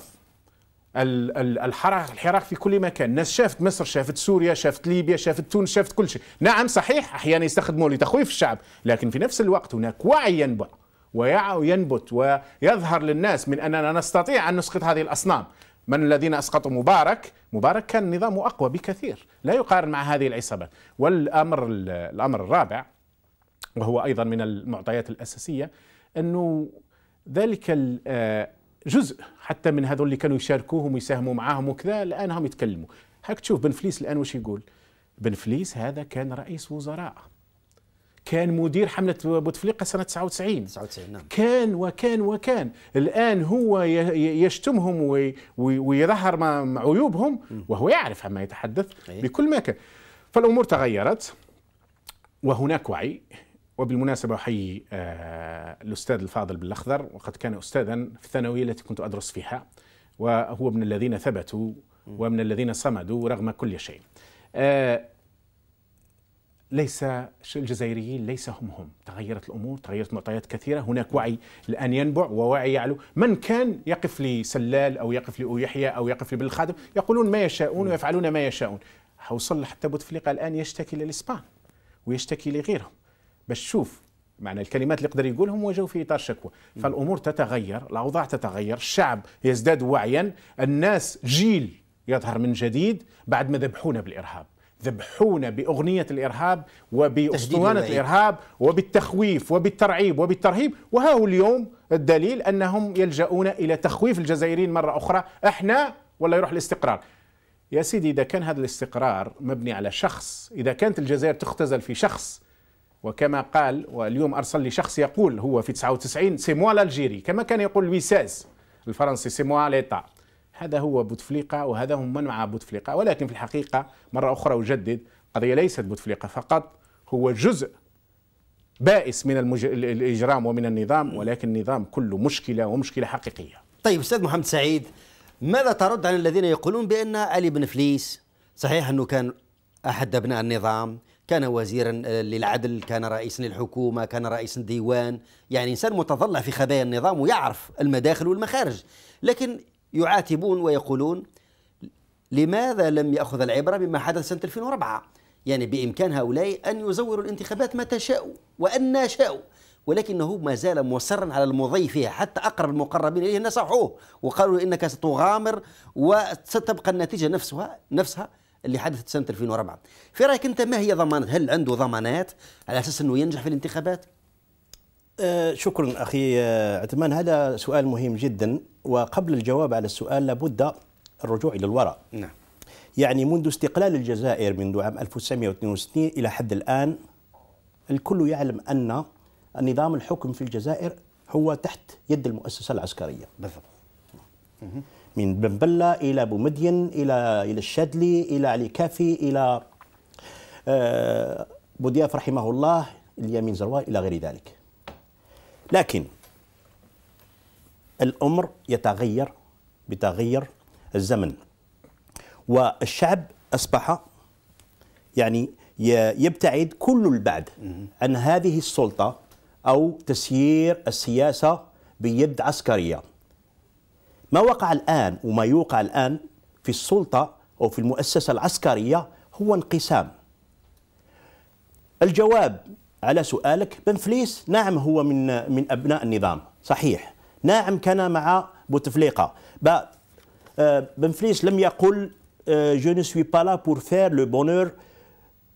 الحراك الحراك في كل مكان الناس شافت مصر شافت سوريا شافت ليبيا شافت تونس شافت كل شيء نعم صحيح أحيانا يستخدمون لتخويف الشعب لكن في نفس الوقت هناك وعي ينبع وينبت ويظهر للناس من أننا نستطيع أن نسقط هذه الأصنام من الذين أسقطوا مبارك مبارك كان نظامه أقوى بكثير لا يقارن مع هذه العصابات والأمر الأمر الرابع وهو ايضا من المعطيات الاساسيه انه ذلك آه، جزء حتى من هذول اللي كانوا يشاركوهم ويساهموا معاهم وكذا الان هم يتكلموا هاك تشوف بن فليس الان وش يقول بن فليس هذا كان رئيس وزراء كان مدير حملة بوتفليقة سنة 99 99 نعم كان وكان وكان الآن هو يشتمهم وي ويظهر عيوبهم وهو يعرف عما يتحدث إيه. بكل ما كان فالأمور تغيرت وهناك وعي وبالمناسبة أحيي آه، الأستاذ الفاضل بالأخضر وقد كان أستاذا في الثانوية التي كنت أدرس فيها وهو من الذين ثبتوا ومن الذين صمدوا رغم كل شيء آه، ليس الجزائريين ليس هم هم تغيرت الأمور تغيرت معطيات كثيرة هناك وعي الآن ينبع ووعي يعلو من كان يقف لسلال أو يقف لأويحيا أو يقف لبالخادم يقولون ما يشاءون ويفعلون ما يشاءون حوصل حتى بوتفليقة الآن يشتكي للإسبان ويشتكي لغيرهم باش تشوف معنى الكلمات اللي يقدر يقولهم وجو في اطار شكوى فالامور تتغير الاوضاع تتغير الشعب يزداد وعيا الناس جيل يظهر من جديد بعد ما ذبحونا بالارهاب ذبحونا باغنيه الارهاب وباسطوانه الارهاب وبالتخويف وبالترعيب وبالترهيب وها هو اليوم الدليل انهم يلجؤون الى تخويف الجزائريين مره اخرى احنا ولا يروح الاستقرار يا سيدي اذا كان هذا الاستقرار مبني على شخص اذا كانت الجزائر تختزل في شخص وكما قال واليوم أرسل لي شخص يقول هو في 99 سي موا الجيري كما كان يقول لوي الفرنسي سي موا ليتا هذا هو بوتفليقة وهذا هم من مع بوتفليقة ولكن في الحقيقة مرة أخرى أجدد القضية ليست بوتفليقة فقط هو جزء بائس من المج... الإجرام ومن النظام ولكن النظام كله مشكلة ومشكلة حقيقية طيب أستاذ محمد سعيد ماذا ترد على الذين يقولون بأن علي بن فليس صحيح أنه كان أحد أبناء النظام كان وزيرا آه، للعدل كان رئيسا للحكومة كان رئيسا ديوان يعني إنسان متضلع في خبايا النظام ويعرف المداخل والمخارج لكن يعاتبون ويقولون لماذا لم يأخذ العبرة بما حدث سنة 2004 يعني بإمكان هؤلاء أن يزوروا الانتخابات متى شاءوا وأن شاءوا ولكنه ما زال مصرا على المضي فيها حتى أقرب المقربين إليه نصحوه وقالوا إنك ستغامر وستبقى النتيجة نفسها نفسها اللي حدثت سنه 2004 في رايك انت ما هي ضمانات هل عنده ضمانات على اساس انه ينجح في الانتخابات أه، شكرا اخي أه، عثمان هذا سؤال مهم جدا وقبل الجواب على السؤال لابد الرجوع الى الوراء نعم يعني منذ استقلال الجزائر منذ عام 1962 الى حد الان الكل يعلم ان نظام الحكم في الجزائر هو تحت يد المؤسسه العسكريه بالضبط من بنبلة إلى بومدين إلى إلى الشادلي إلى علي كافي إلى آه، بودياف رحمه الله اليمين زروا إلى غير ذلك لكن الأمر يتغير بتغير الزمن والشعب أصبح يعني يبتعد كل البعد عن هذه السلطة أو تسيير السياسة بيد عسكرية ما وقع الآن وما يوقع الآن في السلطة أو في المؤسسة العسكرية هو انقسام الجواب على سؤالك بنفليس نعم هو من من أبناء النظام صحيح نعم كان مع بوتفليقة آه، بنفليس لم يقل آه، je ne suis pas là pour faire le bonheur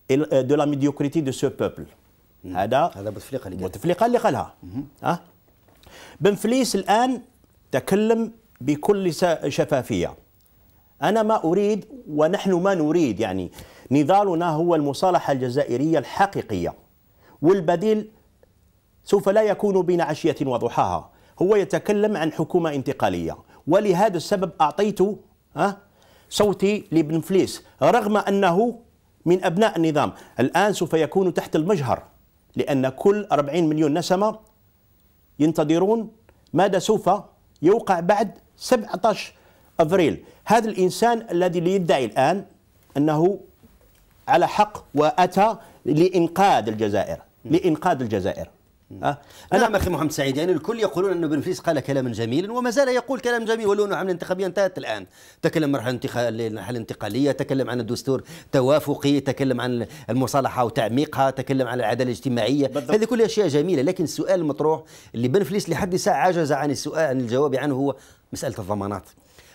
de la médiocrité de ce peuple hmm. هذا هذا بوتفليقة اللي قالها بوتفليقة اللي قالها آه؟ بنفليس الآن تكلم بكل شفافيه انا ما اريد ونحن ما نريد يعني نضالنا هو المصالحه الجزائريه الحقيقيه والبديل سوف لا يكون بين عشيه وضحاها هو يتكلم عن حكومه انتقاليه ولهذا السبب اعطيت صوتي لابن فليس رغم انه من ابناء النظام الان سوف يكون تحت المجهر لان كل 40 مليون نسمه ينتظرون ماذا سوف يوقع بعد 17 أفريل هذا الإنسان الذي يدعي الآن أنه على حق وأتى لإنقاذ الجزائر لإنقاذ الجزائر آه. انا نعم اخي محمد سعيد يعني الكل يقولون ان بنفيس قال كلاما جميلا وما زال يقول كلام جميل ولو انه عمل انتخابيه انتهت الان تكلم عن المرحله الانتقاليه تكلم عن الدستور توافقي تكلم عن المصالحه وتعميقها تكلم عن العداله الاجتماعيه بالضبط. هذه كل اشياء جميله لكن السؤال المطروح اللي بنفيس لحد الساعه عجز عن السؤال عن الجواب عنه هو مساله الضمانات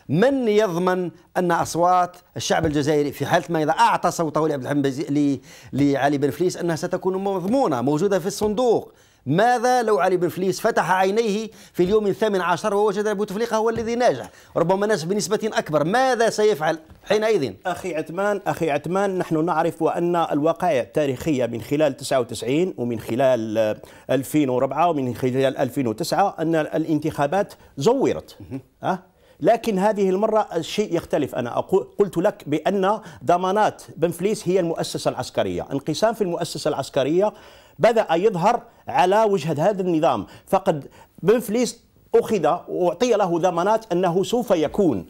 من يضمن ان اصوات الشعب الجزائري في حاله ما اذا اعطى صوته لعبد الحميد لعلي بن فليس انها ستكون مضمونه موجوده في الصندوق ماذا لو علي بن فليس فتح عينيه في اليوم الثامن عشر ووجد بوتفليقة هو الذي ناجح ربما ناجح بنسبة أكبر ماذا سيفعل حينئذ أخي عثمان أخي عثمان نحن نعرف أن الوقائع التاريخية من خلال 99 ومن خلال 2004 ومن خلال 2009 أن الانتخابات زورت أه؟ لكن هذه المرة الشيء يختلف أنا أقول قلت لك بأن ضمانات بن فليس هي المؤسسة العسكرية انقسام في المؤسسة العسكرية بدأ يظهر على وجهة هذا النظام فقد بنفليس أخذ وأعطي له ضمانات أنه سوف يكون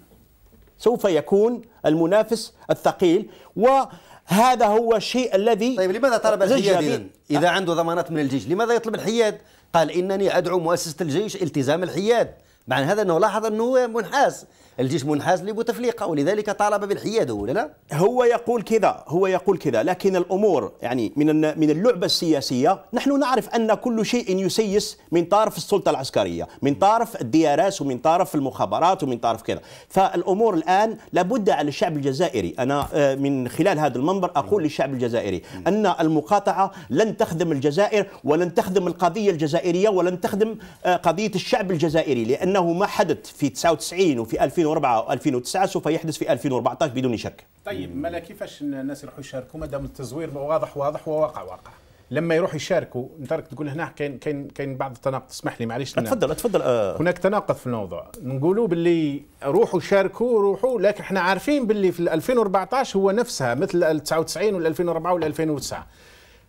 سوف يكون المنافس الثقيل وهذا هو الشيء الذي طيب لماذا طلب الحياد إذا, عنده ضمانات من الجيش لماذا يطلب الحياد قال إنني أدعو مؤسسة الجيش التزام الحياد مع هذا أنه لاحظ أنه منحاس الجيش منحاز لبوتفليقه ولذلك طالب بالحياد ولا لا؟ هو يقول كذا هو يقول كذا لكن الامور يعني من من اللعبه السياسيه نحن نعرف ان كل شيء يسيس من طرف السلطه العسكريه من طرف اس ومن طرف المخابرات ومن طرف كذا فالامور الان لابد على الشعب الجزائري انا آه، من خلال هذا المنبر اقول للشعب الجزائري ان المقاطعه لن تخدم الجزائر ولن تخدم القضيه الجزائريه ولن تخدم آه، قضيه الشعب الجزائري لانه ما حدث في 99 وفي 2000 2004 و2009 سوف يحدث في 2014 بدون شك طيب مالا كيفاش الناس يروحوا يشاركوا ما دام التزوير واضح واضح وواقع واقع لما يروح يشاركوا انت تقول هنا كاين كاين كاين بعض التناقض اسمح لي معليش تفضل تفضل آه. هناك تناقض في الموضوع نقولوا باللي روحوا شاركوا روحوا لكن احنا عارفين باللي في 2014 هو نفسها مثل 99 ولا 2004 ولا 2009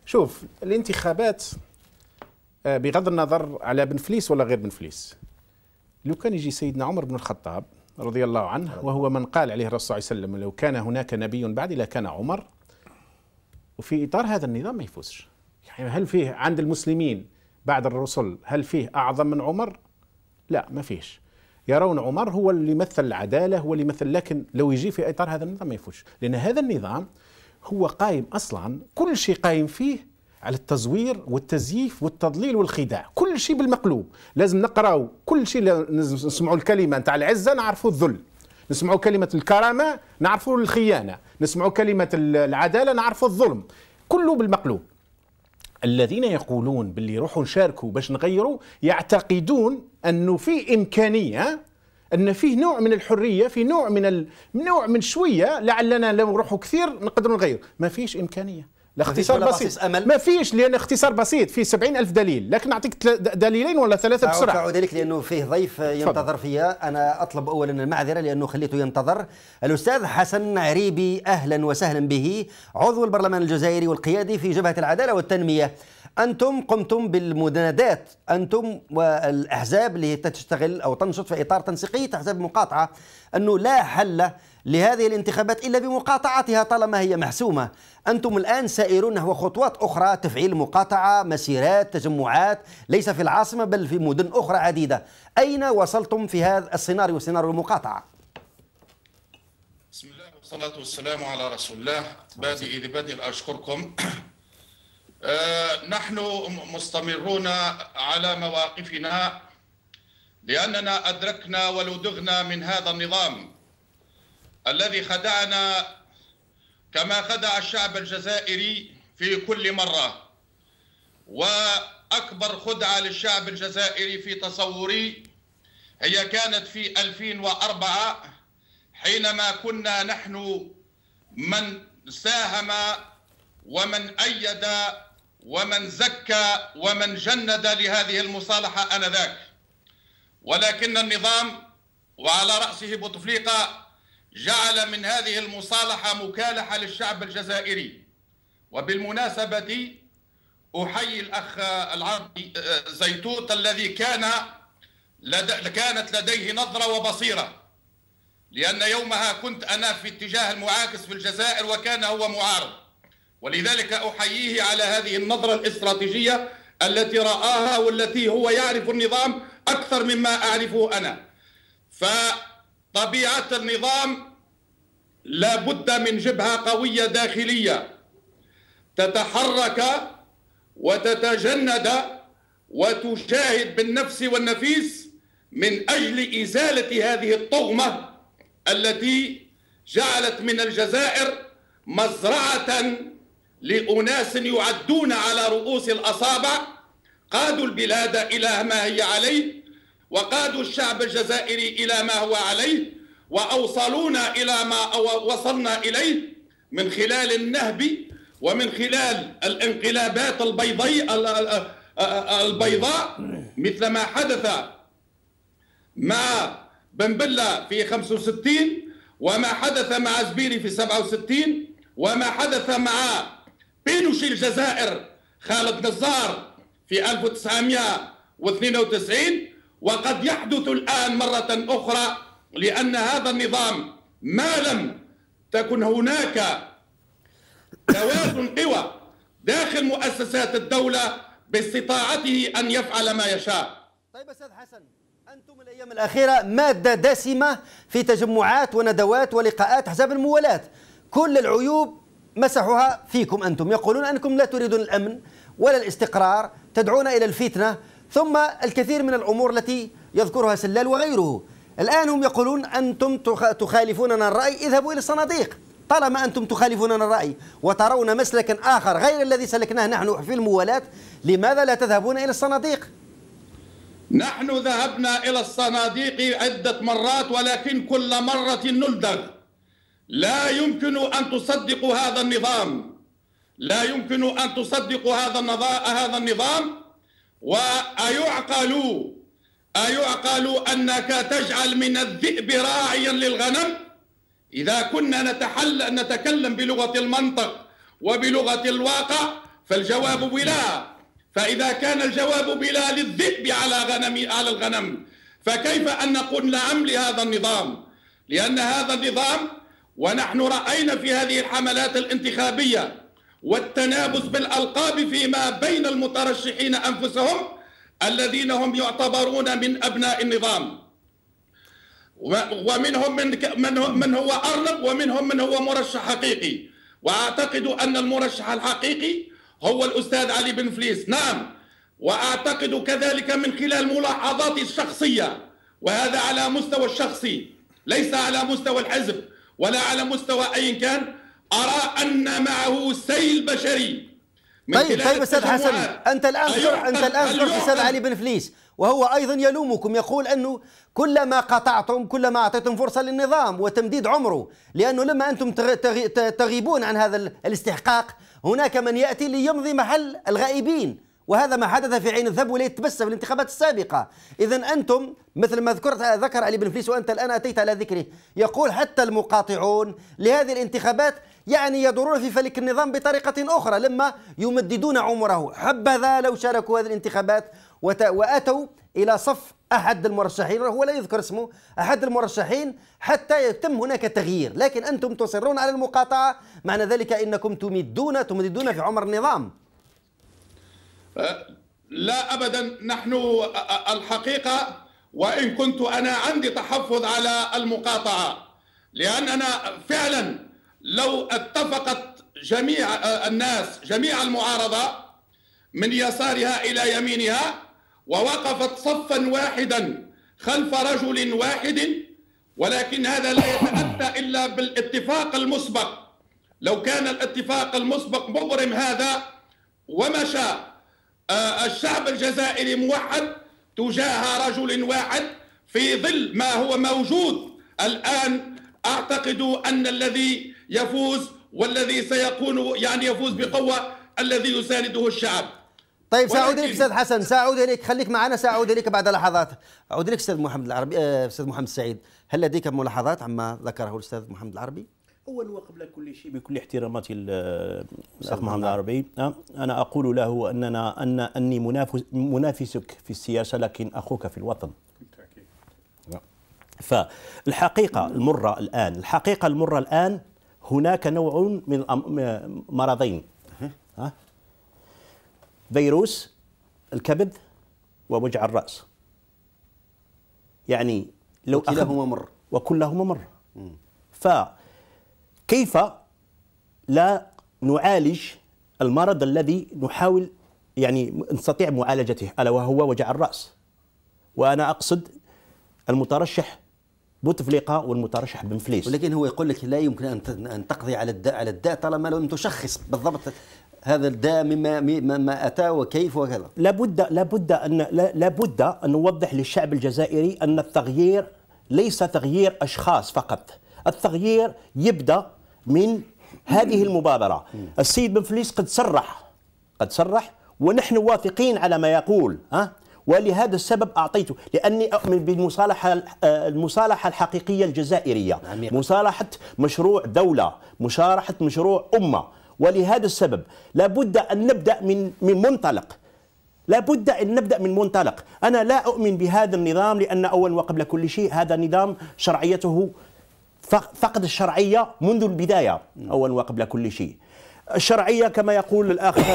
شوف الانتخابات آه، بغض النظر على بن فليس ولا غير بن فليس لو كان يجي سيدنا عمر بن الخطاب رضي الله عنه وهو من قال عليه الرسول صلى الله عليه وسلم لو كان هناك نبي بعد لكان عمر وفي إطار هذا النظام ما يفوزش يعني هل فيه عند المسلمين بعد الرسل هل فيه أعظم من عمر لا ما فيش يرون عمر هو اللي يمثل العدالة هو اللي يمثل لكن لو يجي في إطار هذا النظام ما يفوزش لأن هذا النظام هو قائم أصلا كل شيء قائم فيه على التزوير والتزييف والتضليل والخداع كل شيء بالمقلوب لازم نقراو كل شيء نسمعوا الكلمه نتاع العزه نعرفوا الذل نسمعوا كلمه الكرامه نعرفوا الخيانه نسمعوا كلمه العداله نعرفوا الظلم كله بالمقلوب الذين يقولون باللي يروحوا نشاركوا باش نغيروا يعتقدون انه في امكانيه ان فيه نوع من الحريه في نوع من ال... نوع من شويه لعلنا لو نروحوا كثير نقدروا نغير ما فيش امكانيه الاختصار بسيط أمل. ما فيش لان اختصار بسيط فيه 70 الف دليل لكن نعطيك دليلين ولا ثلاثه بسرعه أعود ذلك لانه فيه ضيف ينتظر فيا انا اطلب اولا المعذره لانه خليته ينتظر الاستاذ حسن عريبي اهلا وسهلا به عضو البرلمان الجزائري والقيادي في جبهه العداله والتنميه انتم قمتم بالمنادات انتم والاحزاب اللي تشتغل او تنشط في اطار تنسيقيه احزاب المقاطعه انه لا حل لهذه الانتخابات إلا بمقاطعتها طالما هي محسومة أنتم الآن سائرون نحو خطوات أخرى تفعيل مقاطعة مسيرات تجمعات ليس في العاصمة بل في مدن أخرى عديدة أين وصلتم في هذا السيناريو سيناريو المقاطعة؟ بسم الله والصلاة والسلام على رسول الله بادئ بادئ أشكركم آه، نحن مستمرون على مواقفنا لأننا أدركنا ولدغنا من هذا النظام الذي خدعنا كما خدع الشعب الجزائري في كل مرة وأكبر خدعة للشعب الجزائري في تصوري هي كانت في 2004 حينما كنا نحن من ساهم ومن أيد ومن زكى ومن جند لهذه المصالحة آنذاك ولكن النظام وعلى رأسه بوتفليقة جعل من هذه المصالحة مكالحة للشعب الجزائري وبالمناسبة أحيي الأخ العربي آه، زيتوت الذي كان لدي كانت لديه نظرة وبصيرة لأن يومها كنت أنا في اتجاه المعاكس في الجزائر وكان هو معارض ولذلك أحييه على هذه النظرة الاستراتيجية التي رآها والتي هو يعرف النظام أكثر مما أعرفه أنا فطبيعة النظام لا بد من جبهة قوية داخلية تتحرك وتتجند وتجاهد بالنفس والنفيس من أجل إزالة هذه الطغمة التي جعلت من الجزائر مزرعة لأناس يعدون على رؤوس الأصابع قادوا البلاد إلى ما هي عليه وقادوا الشعب الجزائري إلى ما هو عليه وأوصلونا إلى ما وصلنا إليه من خلال النهب ومن خلال الانقلابات البيضي البيضاء مثل ما حدث مع بن بلة في 65 وما حدث مع زبيري في 67 وما حدث مع بينوشي الجزائر خالد نزار في 1992 وقد يحدث الآن مرة أخرى لأن هذا النظام ما لم تكن هناك توازن قوى داخل مؤسسات الدولة باستطاعته أن يفعل ما يشاء طيب أستاذ حسن أنتم الأيام الأخيرة مادة دسمة في تجمعات وندوات ولقاءات حزب الموالاة كل العيوب مسحوها فيكم أنتم يقولون أنكم لا تريدون الأمن ولا الاستقرار تدعون إلى الفتنة ثم الكثير من الأمور التي يذكرها سلال وغيره الآن هم يقولون أنتم تخالفوننا الرأي اذهبوا إلى الصناديق طالما أنتم تخالفوننا الرأي وترون مسلكا آخر غير الذي سلكناه نحن في الموالاة لماذا لا تذهبون إلى الصناديق؟ نحن ذهبنا إلى الصناديق عدة مرات ولكن كل مرة نلدغ لا يمكن أن تصدقوا هذا النظام لا يمكن أن تصدقوا هذا النظام هذا النظام وأيعقل أيعقل أنك تجعل من الذئب راعيا للغنم إذا كنا نتحل نتكلم بلغة المنطق وبلغة الواقع فالجواب بلا فإذا كان الجواب بلا للذئب على غنم على الغنم فكيف أن نقول نعم لهذا النظام لأن هذا النظام ونحن رأينا في هذه الحملات الانتخابية والتنابز بالألقاب فيما بين المترشحين أنفسهم الذين هم يعتبرون من أبناء النظام ومنهم من من هو أرنب ومنهم من هو مرشح حقيقي وأعتقد أن المرشح الحقيقي هو الأستاذ علي بن فليس نعم وأعتقد كذلك من خلال ملاحظاتي الشخصية وهذا على مستوى الشخصي ليس على مستوى الحزب ولا على مستوى أي كان أرى أن معه سيل بشري طيب طيب استاذ حسن انت الان أيوة. انت الان ذكرت أيوه. استاذ علي بن فليس وهو ايضا يلومكم يقول انه كلما قطعتم كلما اعطيتم فرصه للنظام وتمديد عمره لانه لما انتم تغيبون عن هذا الاستحقاق هناك من ياتي ليمضي محل الغائبين وهذا ما حدث في عين الذهب ولايه تبسه في الانتخابات السابقه اذا انتم مثل ما ذكرت ذكر علي بن فليس وانت الان اتيت على ذكره يقول حتى المقاطعون لهذه الانتخابات يعني يدورون في فلك النظام بطريقة أخرى لما يمددون عمره حبذا لو شاركوا هذه الانتخابات وأتوا إلى صف أحد المرشحين هو لا يذكر اسمه أحد المرشحين حتى يتم هناك تغيير لكن أنتم تصرون على المقاطعة معنى ذلك أنكم تمدون تمددون في عمر النظام أه، لا أبدا نحن أه، أه، الحقيقة وإن كنت أنا عندي تحفظ على المقاطعة لأن أنا فعلا لو اتفقت جميع آه، الناس جميع المعارضة من يسارها إلى يمينها ووقفت صفا واحدا خلف رجل واحد ولكن هذا لا يتأتى إلا بالاتفاق المسبق لو كان الاتفاق المسبق مبرم هذا ومشى آه، الشعب الجزائري موحد تجاه رجل واحد في ظل ما هو موجود الآن أعتقد أن الذي يفوز والذي سيكون يعني يفوز بقوه الذي يسانده الشعب طيب ساعود اليك استاذ حسن ساعود اليك خليك معنا ساعود اليك بعد لحظات اعود اليك استاذ محمد العربي آه، استاذ محمد السعيد هل لديك ملاحظات عما ذكره الاستاذ محمد العربي اولا وقبل كل شيء بكل احتراماتي الاخ محمد العربي آه، انا اقول له اننا ان اني منافس منافسك في السياسه لكن اخوك في الوطن بالتاكيد فالحقيقه المره الان الحقيقه المره الان هناك نوع من مرضين فيروس الكبد ووجع الرأس يعني لو وكلاهما مر وكلهما مر فكيف لا نعالج المرض الذي نحاول يعني نستطيع معالجته الا وهو وجع الراس وانا اقصد المترشح بوتفليقه والمترشح بن فليس ولكن هو يقول لك لا يمكن ان ان تقضي على الداء على الداء طالما لم تشخص بالضبط هذا الداء مما مما اتى وكيف وكذا لابد لابد ان لابد ان نوضح للشعب الجزائري ان التغيير ليس تغيير اشخاص فقط التغيير يبدا من هذه المبادره السيد بن فليس قد صرح قد صرح ونحن واثقين على ما يقول ها أه؟ ولهذا السبب أعطيته لأني أؤمن بالمصالحة المصالحة الحقيقية الجزائرية عميق. مصالحة مشروع دولة مشارحة مشروع أمة ولهذا السبب لابد أن نبدأ من من منطلق لابد ان نبدا من منطلق، انا لا اؤمن بهذا النظام لان اولا وقبل كل شيء هذا النظام شرعيته فقد الشرعيه منذ البدايه نعم. اولا وقبل كل شيء. الشرعية كما يقول الأخ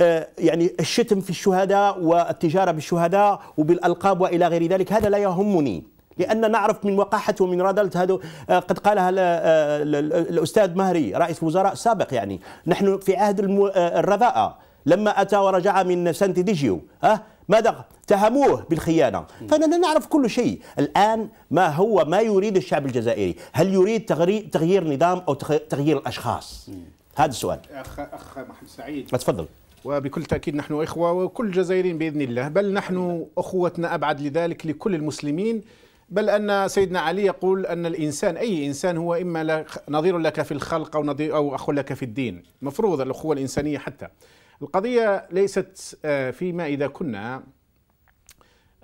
آه، يعني الشتم في الشهداء والتجارة بالشهداء وبالألقاب وإلى غير ذلك هذا لا يهمني لأن نعرف من وقاحة ومن رادلت هذا آه، قد قالها آه، الأستاذ مهري رئيس وزراء سابق يعني نحن في عهد الرذاءة لما أتى ورجع من سانت ديجيو ها ماذا اتهموه بالخيانة فأننا نعرف كل شيء الآن ما هو ما يريد الشعب الجزائري هل يريد تغيير نظام أو تغيير الأشخاص هذا السؤال اخ اخ محمد سعيد تفضل وبكل تأكيد نحن إخوة وكل جزائريين بإذن الله بل نحن أخوتنا أبعد لذلك لكل المسلمين بل أن سيدنا علي يقول أن الإنسان أي إنسان هو إما نظير لك في الخلق أو, نظير أو أخ لك في الدين مفروض الأخوة الإنسانية حتى القضية ليست آه، فيما إذا كنا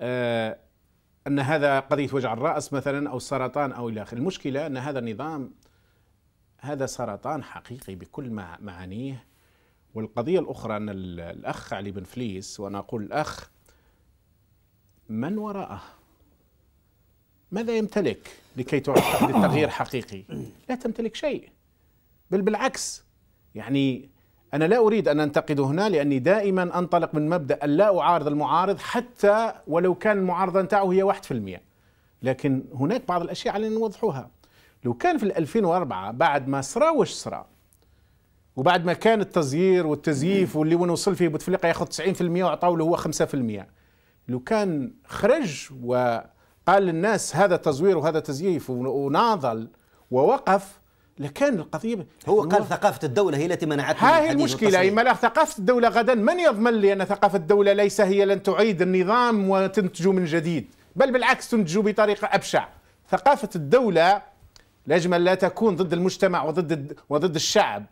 آه، أن هذا قضية وجع الرأس مثلا أو السرطان أو إلى آخره المشكلة أن هذا النظام هذا سرطان حقيقي بكل معانيه والقضية الأخرى أن الأخ علي بن فليس وأنا أقول الأخ من وراءه ماذا يمتلك لكي تعطي للتغيير حقيقي لا تمتلك شيء بل بالعكس يعني أنا لا أريد أن أنتقد هنا لأني دائما أنطلق من مبدأ أن لا أعارض المعارض حتى ولو كان المعارضة نتاعه هي 1% لكن هناك بعض الأشياء علينا نوضحوها لو كان في 2004 بعد ما صرا واش صرا وبعد ما كان التزيير والتزييف واللي وين وصل فيه بوتفليقه ياخذ 90% وعطاو له هو 5% لو كان خرج وقال للناس هذا تزوير وهذا تزييف وناضل ووقف لكان القضية هو قال ثقافة الدولة هي التي منعتنا هذه المشكلة إما ثقافة الدولة غدا من يضمن لي أن ثقافة الدولة ليس هي لن تعيد النظام وتنتج من جديد بل بالعكس تنتج بطريقة أبشع ثقافة الدولة لازم لا تكون ضد المجتمع وضد وضد الشعب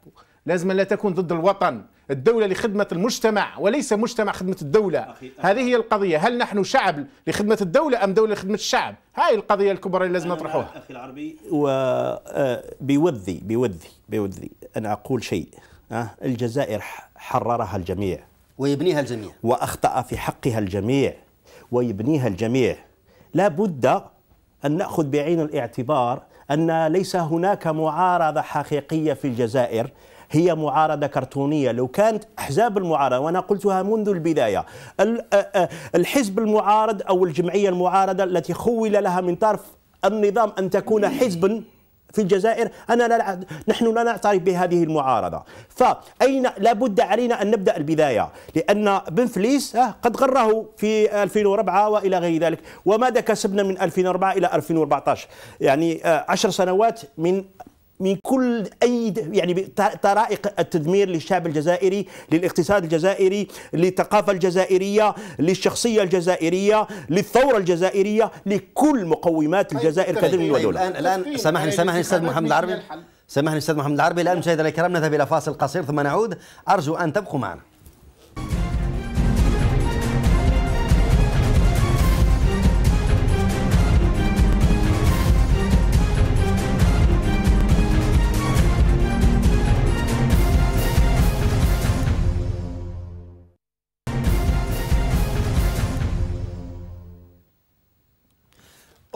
لازم لا تكون ضد الوطن الدولة لخدمة المجتمع وليس مجتمع خدمة الدولة هذه هي القضية هل نحن شعب لخدمة الدولة أم دولة لخدمة الشعب هاي القضية الكبرى اللي لازم نطرحوها أخي العربي وبيوذي آه، بيوذي بيوذي أن أقول شيء آه، الجزائر حررها الجميع ويبنيها الجميع وأخطأ في حقها الجميع ويبنيها الجميع لا بد أن نأخذ بعين الاعتبار أن ليس هناك معارضة حقيقية في الجزائر هي معارضة كرتونية لو كانت أحزاب المعارضة وأنا قلتها منذ البداية الحزب المعارض أو الجمعية المعارضة التي خول لها من طرف النظام أن تكون حزبا في الجزائر أنا لا نحن لا نعترف بهذه المعارضة فأين لابد علينا أن نبدأ البداية لأن بن فليس آه، قد غره في 2004 وإلى غير ذلك وماذا كسبنا من 2004 إلى 2014 يعني آه، عشر سنوات من من كل أي يعني طرائق التدمير للشعب الجزائري للاقتصاد الجزائري للثقافة الجزائرية للشخصية الجزائرية للثورة الجزائرية لكل مقومات طيب، الجزائر كدولة طيب، ودولة الآن الآن سامحني طيب، سامحني أستاذ محمد العربي سامحني أستاذ محمد العربي الآن مشاهدينا الكرام نذهب إلى فاصل قصير ثم نعود أرجو أن تبقوا معنا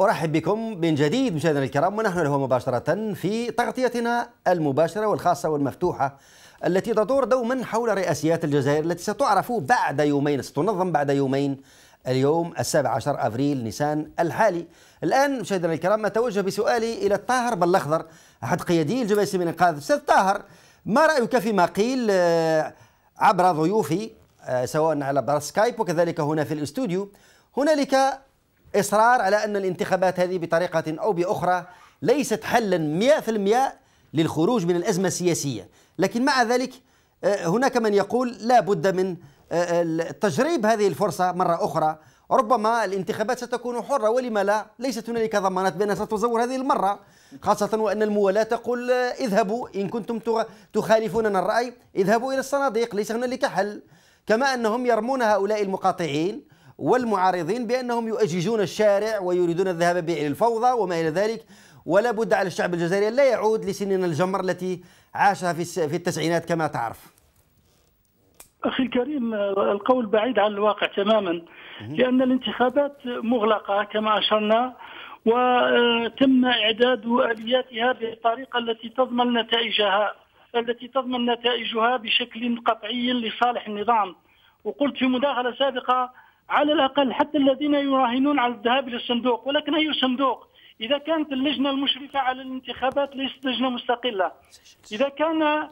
أرحب بكم من جديد مشاهدينا الكرام ونحن له مباشرة في تغطيتنا المباشرة والخاصة والمفتوحة التي تدور دوما حول رئاسيات الجزائر التي ستعرف بعد يومين ستنظم بعد يومين اليوم السابع عشر أفريل نيسان الحالي الآن مشاهدينا الكرام أتوجه بسؤالي إلى طاهر بالأخضر أحد قيادي الجبهة من إنقاذ أستاذ طاهر ما رأيك فيما قيل آه، عبر ضيوفي آه، سواء على سكايب وكذلك هنا في الاستوديو هنالك إصرار على أن الانتخابات هذه بطريقة أو بأخرى ليست حلا 100% للخروج من الأزمة السياسية لكن مع ذلك آه، هناك من يقول لا بد من آه، تجريب هذه الفرصة مرة أخرى ربما الانتخابات ستكون حرة ولما لا ليست هنالك ضمانات بأنها ستزور هذه المرة خاصة وأن الموالاة تقول آه، اذهبوا إن كنتم تخالفوننا الرأي اذهبوا إلى الصناديق ليس هنالك حل كما أنهم يرمون هؤلاء المقاطعين والمعارضين بأنهم يؤججون الشارع ويريدون الذهاب به إلى الفوضى وما إلى ذلك ولا بد على الشعب الجزائري لا يعود لسنين الجمر التي عاشها في التسعينات كما تعرف أخي الكريم القول بعيد عن الواقع تماما لأن الانتخابات مغلقة كما أشرنا وتم إعداد آلياتها بالطريقة التي تضمن نتائجها التي تضمن نتائجها بشكل قطعي لصالح النظام وقلت في مداخلة سابقة على الاقل حتى الذين يراهنون على الذهاب الى الصندوق ولكن اي صندوق؟ اذا كانت اللجنه المشرفه على الانتخابات ليست لجنه مستقله اذا كان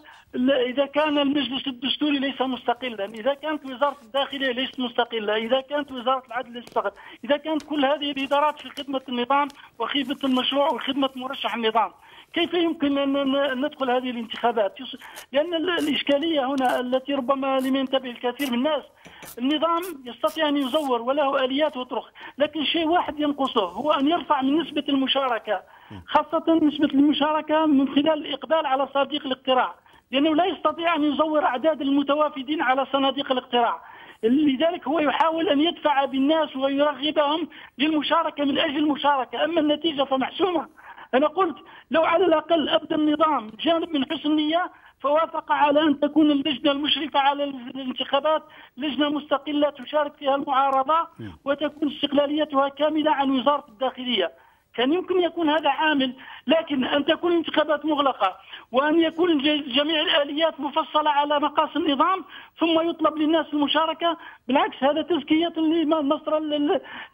إذا كان المجلس الدستوري ليس مستقلا، إذا كانت وزارة الداخلية ليست مستقلة، إذا كانت وزارة العدل ليست إذا كانت كل هذه الإدارات في خدمة النظام وخدمة المشروع وخدمة مرشح النظام، كيف يمكن أن ندخل هذه الانتخابات؟ لأن الإشكالية هنا التي ربما لم ينتبه الكثير من الناس النظام يستطيع أن يزور وله آليات وطرق، لكن شيء واحد ينقصه هو أن يرفع من نسبة المشاركة، خاصة نسبة المشاركة من خلال الإقبال على صناديق الاقتراع. لأنه لا يستطيع أن يزور أعداد المتوافدين على صناديق الاقتراع لذلك هو يحاول أن يدفع بالناس ويرغبهم للمشاركة من أجل المشاركة أما النتيجة فمحسومة أنا قلت لو على الأقل أبدى النظام جانب من حسن النية فوافق على أن تكون اللجنة المشرفة على الانتخابات لجنة مستقلة تشارك فيها المعارضة نعم. وتكون استقلاليتها كاملة عن وزارة الداخلية كان يمكن يكون هذا عامل لكن أن تكون الانتخابات مغلقة وأن يكون جميع الآليات مفصلة على مقاس النظام ثم يطلب للناس المشاركة بالعكس هذا تزكية لمصر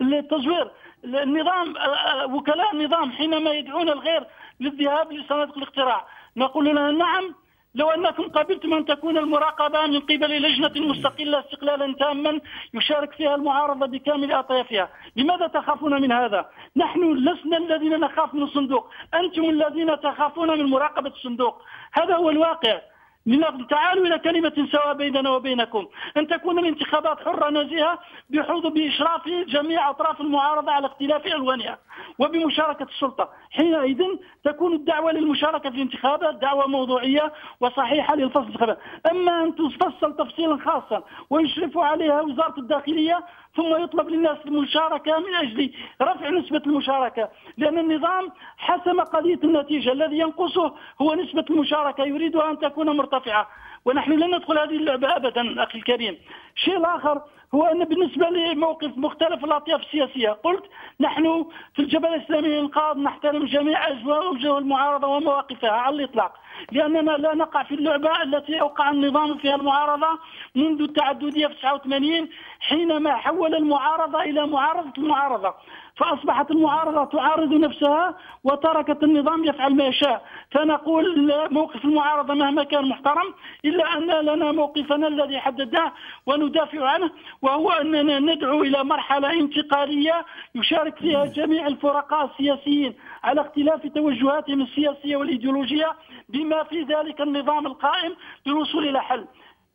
التزوير النظام آه، وكلاء النظام حينما يدعون الغير للذهاب لصناديق الاقتراع نقول لهم نعم لو انكم قبلتم ان تكون المراقبه من قبل لجنه مستقله استقلالا تاما يشارك فيها المعارضه بكامل اطيافها، لماذا تخافون من هذا؟ نحن لسنا الذين نخاف من الصندوق، انتم الذين تخافون من مراقبه الصندوق، هذا هو الواقع. لنقل تعالوا إلى كلمة سواء بيننا وبينكم أن تكون الانتخابات حرة نزيهة بحوض بإشراف جميع أطراف المعارضة على اختلاف ألوانها وبمشاركة السلطة حينئذ تكون الدعوة للمشاركة في الانتخابات دعوة موضوعية وصحيحة للفصل الانتخابات أما أن تفصل تفصيلا خاصا ويشرف عليها وزارة الداخلية ثم يطلب للناس المشاركة من أجل رفع نسبة المشاركة لأن النظام حسم قضية النتيجة الذي ينقصه هو نسبة المشاركة يريدها أن تكون مرتفعة ونحن لن ندخل هذه اللعبة أبدا أخي الكريم الشيء الآخر هو أن بالنسبة لموقف مختلف الأطياف السياسية قلت نحن في الجبهة الإسلامية الإنقاذ نحترم جميع أجواء المعارضة ومواقفها على الإطلاق لأننا لا نقع في اللعبة التي أوقع النظام فيها المعارضة منذ التعددية في 89 حينما حول المعارضة إلى معارضة المعارضة فأصبحت المعارضة تعارض نفسها وتركت النظام يفعل ما يشاء فنقول موقف المعارضة مهما كان محترم إلا أن لنا موقفنا الذي حددناه وندافع عنه وهو أننا ندعو إلى مرحلة انتقالية يشارك فيها جميع الفرقاء السياسيين على اختلاف توجهاتهم السياسية والإيديولوجية بما في ذلك النظام القائم للوصول إلى حل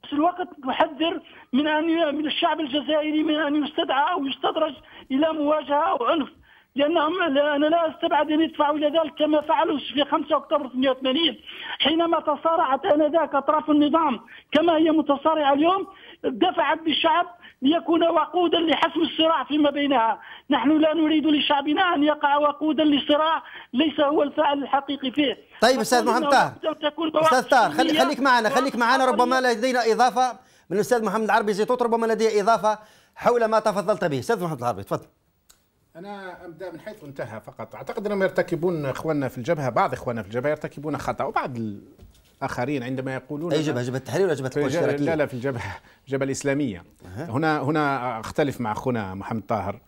نفس الوقت نحذر من أن من الشعب الجزائري من أن يستدعى أو يستدرج إلى مواجهة أو عنف لانهم انا لا استبعد ان يدفعوا الى ذلك كما فعلوا في 5 اكتوبر 88 حينما تصارعت انذاك اطراف النظام كما هي متصارعه اليوم دفعت بالشعب ليكون وقودا لحسم الصراع فيما بينها نحن لا نريد لشعبنا أن يقع وقودا لصراع ليس هو الفاعل الحقيقي فيه طيب أستاذ محمد طاهر أستاذ طاهر خلي خليك معنا خليك معنا ربما لدينا إضافة من الأستاذ محمد العربي زيتوت ربما لدي إضافة حول ما تفضلت به أستاذ محمد العربي تفضل انا ابدا من حيث انتهى فقط اعتقد انهم يرتكبون اخواننا في الجبهه بعض اخواننا في الجبهه يرتكبون خطا وبعض اخرين عندما يقولون اي جبهه جبهه التحرير ولا جبهه القوى الاشتراكيه؟ لا لا في الجبهه الجبهه الاسلاميه أه. هنا هنا اختلف مع اخونا محمد طاهر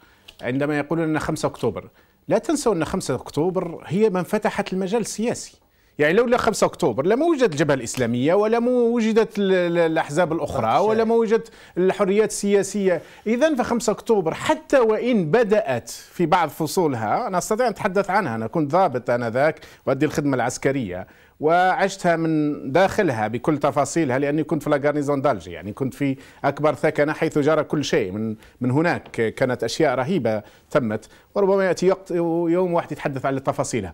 عندما يقولون ان 5 اكتوبر لا تنسوا ان 5 اكتوبر هي من فتحت المجال السياسي يعني لولا 5 اكتوبر لما وجدت الجبهه الاسلاميه ولا وجدت الاحزاب الاخرى ولا ما وجدت الحريات السياسيه اذا ف 5 اكتوبر حتى وان بدات في بعض فصولها انا استطيع ان اتحدث عنها انا كنت ضابط انذاك وادي الخدمه العسكريه وعشتها من داخلها بكل تفاصيلها لاني كنت في لاغارنيزون دالجي يعني كنت في اكبر ثكنه حيث جرى كل شيء من من هناك كانت اشياء رهيبه تمت وربما ياتي يوم واحد يتحدث عن تفاصيلها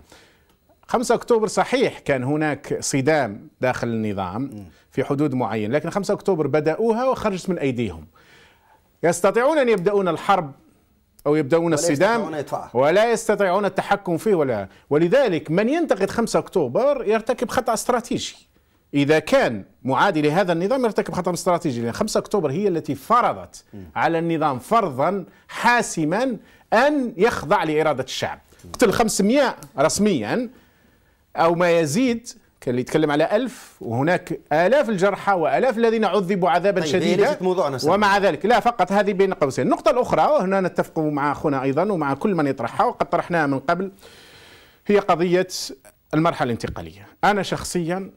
5 اكتوبر صحيح كان هناك صدام داخل النظام في حدود معينه لكن 5 اكتوبر بداوها وخرجت من ايديهم يستطيعون ان يبداون الحرب او يبداون ولا الصدام ولا يستطيعون التحكم فيه ولا ولذلك من ينتقد 5 اكتوبر يرتكب خطا استراتيجي اذا كان معادي لهذا النظام يرتكب خطا استراتيجي لان 5 اكتوبر هي التي فرضت على النظام فرضا حاسما ان يخضع لاراده الشعب قتل 500 رسميا أو ما يزيد كان اللي يتكلم على ألف وهناك آلاف الجرحى وآلاف الذين عذبوا عذابا طيب شديدا موضوعنا ومع ذلك لا فقط هذه بين قوسين النقطة الأخرى وهنا نتفق مع أخونا أيضا ومع كل من يطرحها وقد طرحناها من قبل هي قضية المرحلة الانتقالية أنا شخصيا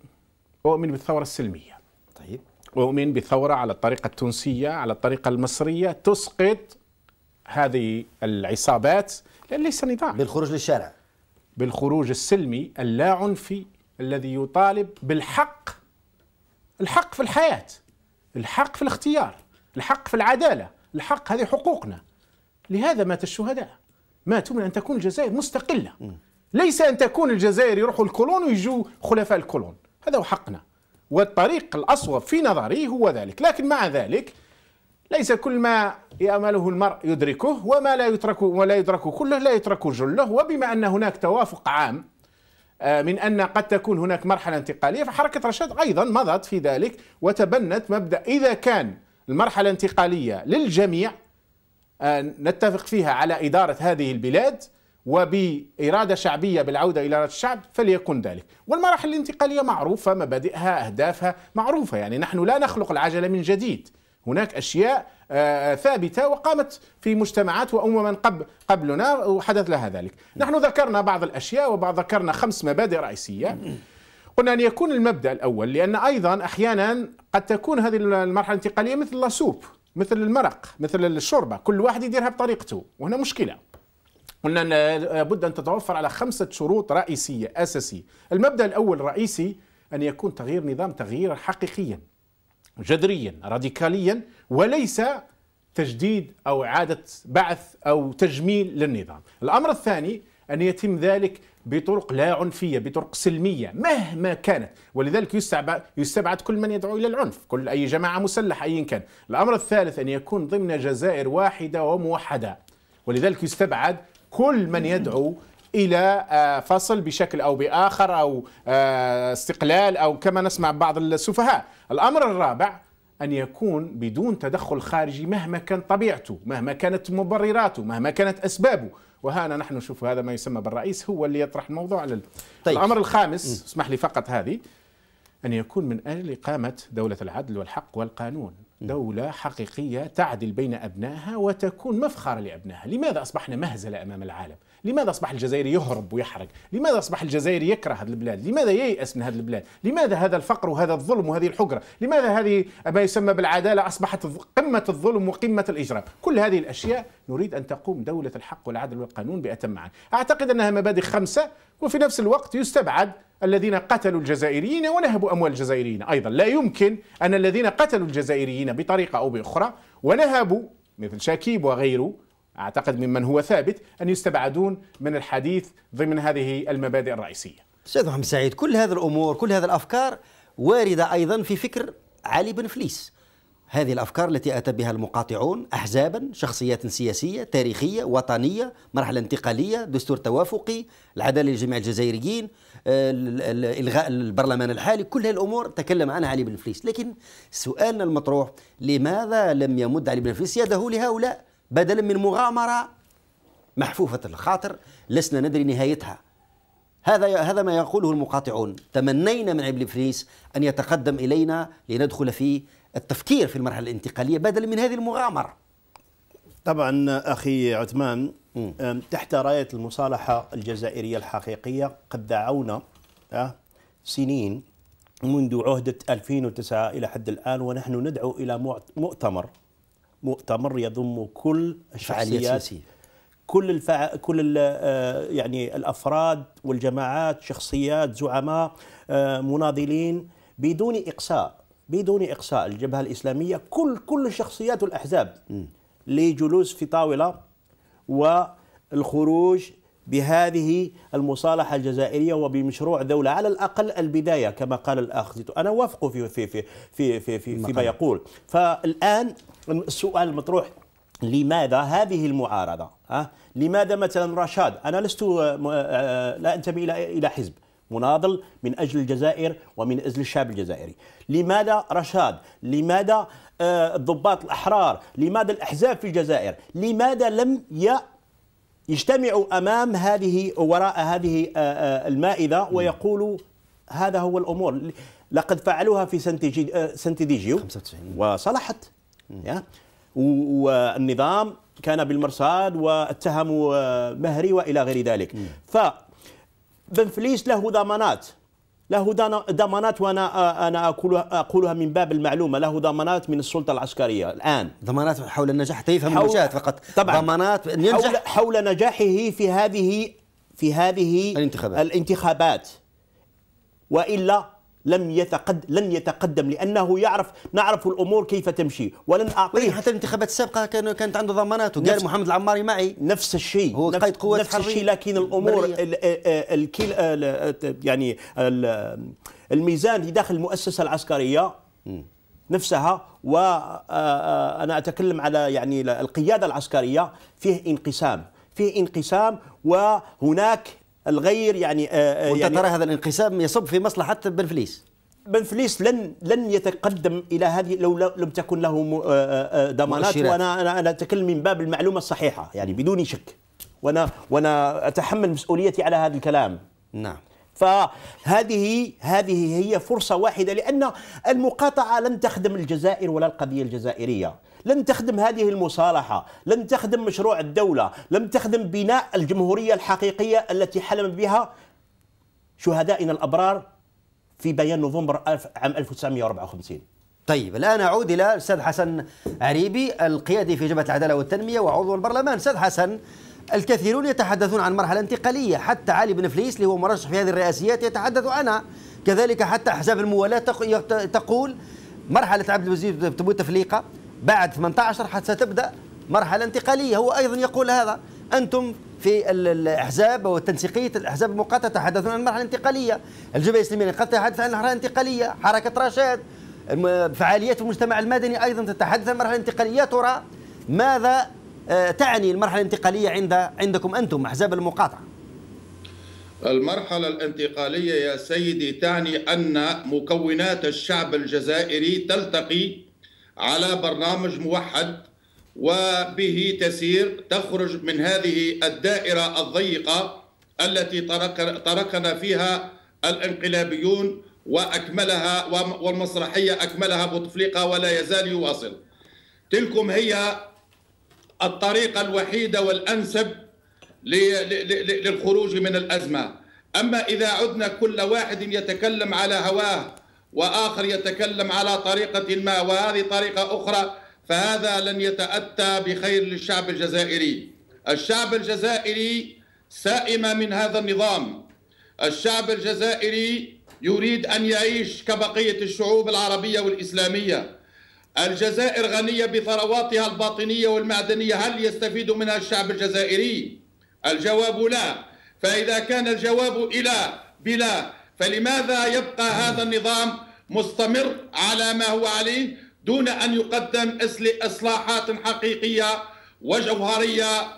أؤمن بالثورة السلمية طيب أؤمن بالثورة على الطريقة التونسية على الطريقة المصرية تسقط هذه العصابات لأن ليس نظام بالخروج للشارع بالخروج السلمي اللاعنفي الذي يطالب بالحق الحق في الحياة الحق في الاختيار الحق في العدالة الحق هذه حقوقنا لهذا مات الشهداء ماتوا من أن تكون الجزائر مستقلة ليس أن تكون الجزائر يروحوا الكولون ويجوا خلفاء الكولون هذا هو حقنا والطريق الأصوب في نظري هو ذلك لكن مع ذلك ليس كل ما يأمله المرء يدركه وما لا يترك ولا يدرك كله لا يترك جله وبما أن هناك توافق عام آه، من أن قد تكون هناك مرحلة انتقالية فحركة رشاد أيضا مضت في ذلك وتبنت مبدأ إذا كان المرحلة الانتقالية للجميع آه، نتفق فيها على إدارة هذه البلاد وبإرادة شعبية بالعودة إلى إرادة الشعب فليكن ذلك والمراحل الانتقالية معروفة مبادئها أهدافها معروفة يعني نحن لا نخلق العجلة من جديد هناك أشياء آه، آه، ثابتة وقامت في مجتمعات وأمما قبلنا وحدث لها ذلك نحن ذكرنا بعض الأشياء وبعض ذكرنا خمس مبادئ رئيسية قلنا أن يكون المبدأ الأول لأن أيضا أحيانا قد تكون هذه المرحلة الانتقالية مثل لاسوب مثل المرق مثل الشوربة كل واحد يديرها بطريقته وهنا مشكلة قلنا أن لابد أن تتوفر على خمسة شروط رئيسية أساسية المبدأ الأول الرئيسي أن يكون تغيير نظام تغييرا حقيقيا جذريا راديكاليا وليس تجديد او اعاده بعث او تجميل للنظام. الامر الثاني ان يتم ذلك بطرق لا عنفيه، بطرق سلميه مهما كانت، ولذلك يستبعد يستبعد كل من يدعو الى العنف، كل اي جماعه مسلحه ايا كان. الامر الثالث ان يكون ضمن جزائر واحده وموحده. ولذلك يستبعد كل من يدعو الى آه، فصل بشكل او باخر او آه، استقلال او كما نسمع بعض السفهاء. الامر الرابع أن يكون بدون تدخل خارجي مهما كان طبيعته مهما كانت مبرراته مهما كانت أسبابه وهنا نحن نشوف هذا ما يسمى بالرئيس هو اللي يطرح الموضوع على طيب. الأمر الخامس اسمح لي فقط هذه أن يكون من أجل إقامة دولة العدل والحق والقانون دولة حقيقية تعدل بين أبنائها وتكون مفخرة لأبنائها لماذا أصبحنا مهزلة أمام العالم لماذا أصبح الجزائري يهرب ويحرق لماذا أصبح الجزائري يكره هذه البلاد لماذا ييأس من هذه البلاد لماذا هذا الفقر وهذا الظلم وهذه الحقرة لماذا هذه ما يسمى بالعدالة أصبحت قمة الظلم وقمة الإجرام كل هذه الأشياء نريد أن تقوم دولة الحق والعدل والقانون بأتم معنى. أعتقد أنها مبادئ خمسة وفي نفس الوقت يستبعد الذين قتلوا الجزائريين ونهبوا اموال الجزائريين ايضا لا يمكن ان الذين قتلوا الجزائريين بطريقه او باخرى ونهبوا مثل شاكيب وغيره أعتقد ممن هو ثابت أن يستبعدون من الحديث ضمن هذه المبادئ الرئيسية أستاذ محمد سعيد كل هذه الأمور كل هذه الأفكار واردة أيضا في فكر علي بن فليس هذه الافكار التي اتى بها المقاطعون احزابا شخصيات سياسيه تاريخيه وطنيه مرحله انتقاليه دستور توافقي العداله لجميع الجزائريين آه، الغاء البرلمان الحالي كل هذه الامور تكلم عنها علي بن فليس لكن سؤالنا المطروح لماذا لم يمد علي بن فليس يده لهؤلاء بدلا من مغامرة محفوفة الخاطر لسنا ندري نهايتها هذا هذا ما يقوله المقاطعون تمنينا من عبد الفريس أن يتقدم إلينا لندخل في التفكير في المرحلة الانتقالية بدلا من هذه المغامرة طبعا أخي عثمان تحت راية المصالحة الجزائرية الحقيقية قد دعونا آه، سنين منذ عهدة 2009 إلى حد الآن ونحن ندعو إلى مؤتمر مؤتمر يضم كل الشخصيات كل الفع... كل ال... آه، يعني الافراد والجماعات شخصيات زعماء آه، مناضلين بدون اقصاء بدون اقصاء الجبهه الاسلاميه كل كل الشخصيات والاحزاب لجلوس في طاوله والخروج بهذه المصالحة الجزائرية وبمشروع دولة على الأقل البداية كما قال الأخ زيتو أنا وافق في في في في في, في فيما يقول فالآن السؤال المطروح لماذا هذه المعارضة؟ أه؟ لماذا مثلا رشاد؟ أنا لست آه، آه، لا أنتمي إلى إلى حزب مناضل من أجل الجزائر ومن أجل الشعب الجزائري لماذا رشاد؟ لماذا آه، الضباط الأحرار؟ لماذا الأحزاب في الجزائر؟ لماذا لم يجتمعوا امام هذه وراء هذه آه، آه، المائده ويقولوا هذا هو الامور لقد فعلوها في سنتيديجيو آه، 95 وصلحت والنظام كان بالمرصاد واتهموا مهري والى غير ذلك ف بنفليس له ضمانات له ضمانات وانا آه، انا اقولها اقولها من باب المعلومه له ضمانات من السلطه العسكريه الان ضمانات حول النجاح حتى طيب، يفهم النجاح فقط طبعا ضمانات ان ينجح حول, حول نجاحه في هذه في هذه الانتخابات الانتخابات والا لم يتقد لن يتقدم لانه يعرف نعرف الامور كيف تمشي ولن اعطيه حتى الانتخابات السابقه كان كانت عنده ضمانات وقال محمد العماري معي نفس الشيء هو قائد قوات نفس الشيء لكن الامور ال آه، آه، آه، يعني الميزان اللي داخل المؤسسه العسكريه نفسها وانا اتكلم على يعني القياده العسكريه فيه انقسام فيه انقسام وهناك الغير يعني آه، آه، وانت يعني ترى هذا الانقسام يصب في مصلحه بنفليس بنفليس لن لن يتقدم الى هذه لو لم تكن له آه، ضمانات وانا انا انا اتكلم من باب المعلومه الصحيحه يعني بدون شك وانا وانا اتحمل مسؤوليتي على هذا الكلام نعم فهذه هذه هي فرصه واحده لان المقاطعه لن تخدم الجزائر ولا القضيه الجزائريه لن تخدم هذه المصالحة لن تخدم مشروع الدولة لم تخدم بناء الجمهورية الحقيقية التي حلم بها شهدائنا الأبرار في بيان نوفمبر عام 1954 طيب الآن أعود إلى الأستاذ حسن عريبي القيادي في جبهة العدالة والتنمية وعضو البرلمان أستاذ حسن الكثيرون يتحدثون عن مرحلة انتقالية حتى علي بن فليس اللي هو مرشح في هذه الرئاسيات يتحدث عنها كذلك حتى أحزاب الموالاة تقول مرحلة عبد الوزير بوتفليقة بعد 18 حتى تبدا مرحله انتقاليه هو ايضا يقول هذا انتم في الاحزاب والتنسيقيه الاحزاب المقاطعه تحدثون عن مرحله انتقاليه الجبهه الاسلاميه قد تحدث عن مرحله انتقاليه حركه رشاد فعاليات المجتمع المدني ايضا تتحدث عن مرحله انتقاليه يا ترى ماذا آه، تعني المرحله الانتقاليه عند عندكم انتم احزاب المقاطعه المرحلة الانتقالية يا سيدي تعني أن مكونات الشعب الجزائري تلتقي على برنامج موحد وبه تسير تخرج من هذه الدائرة الضيقة التي تركنا فيها الانقلابيون وأكملها والمسرحية أكملها بوتفليقة ولا يزال يواصل تلكم هي الطريقة الوحيدة والأنسب للخروج من الأزمة أما إذا عدنا كل واحد يتكلم على هواه وآخر يتكلم على طريقة ما وهذه طريقة أخرى فهذا لن يتأتى بخير للشعب الجزائري الشعب الجزائري سائم من هذا النظام الشعب الجزائري يريد أن يعيش كبقية الشعوب العربية والإسلامية الجزائر غنية بثرواتها الباطنية والمعدنية هل يستفيد منها الشعب الجزائري؟ الجواب لا فإذا كان الجواب إلى بلا فلماذا يبقى هذا النظام مستمر على ما هو عليه دون أن يقدم إصلاحات حقيقية وجوهرية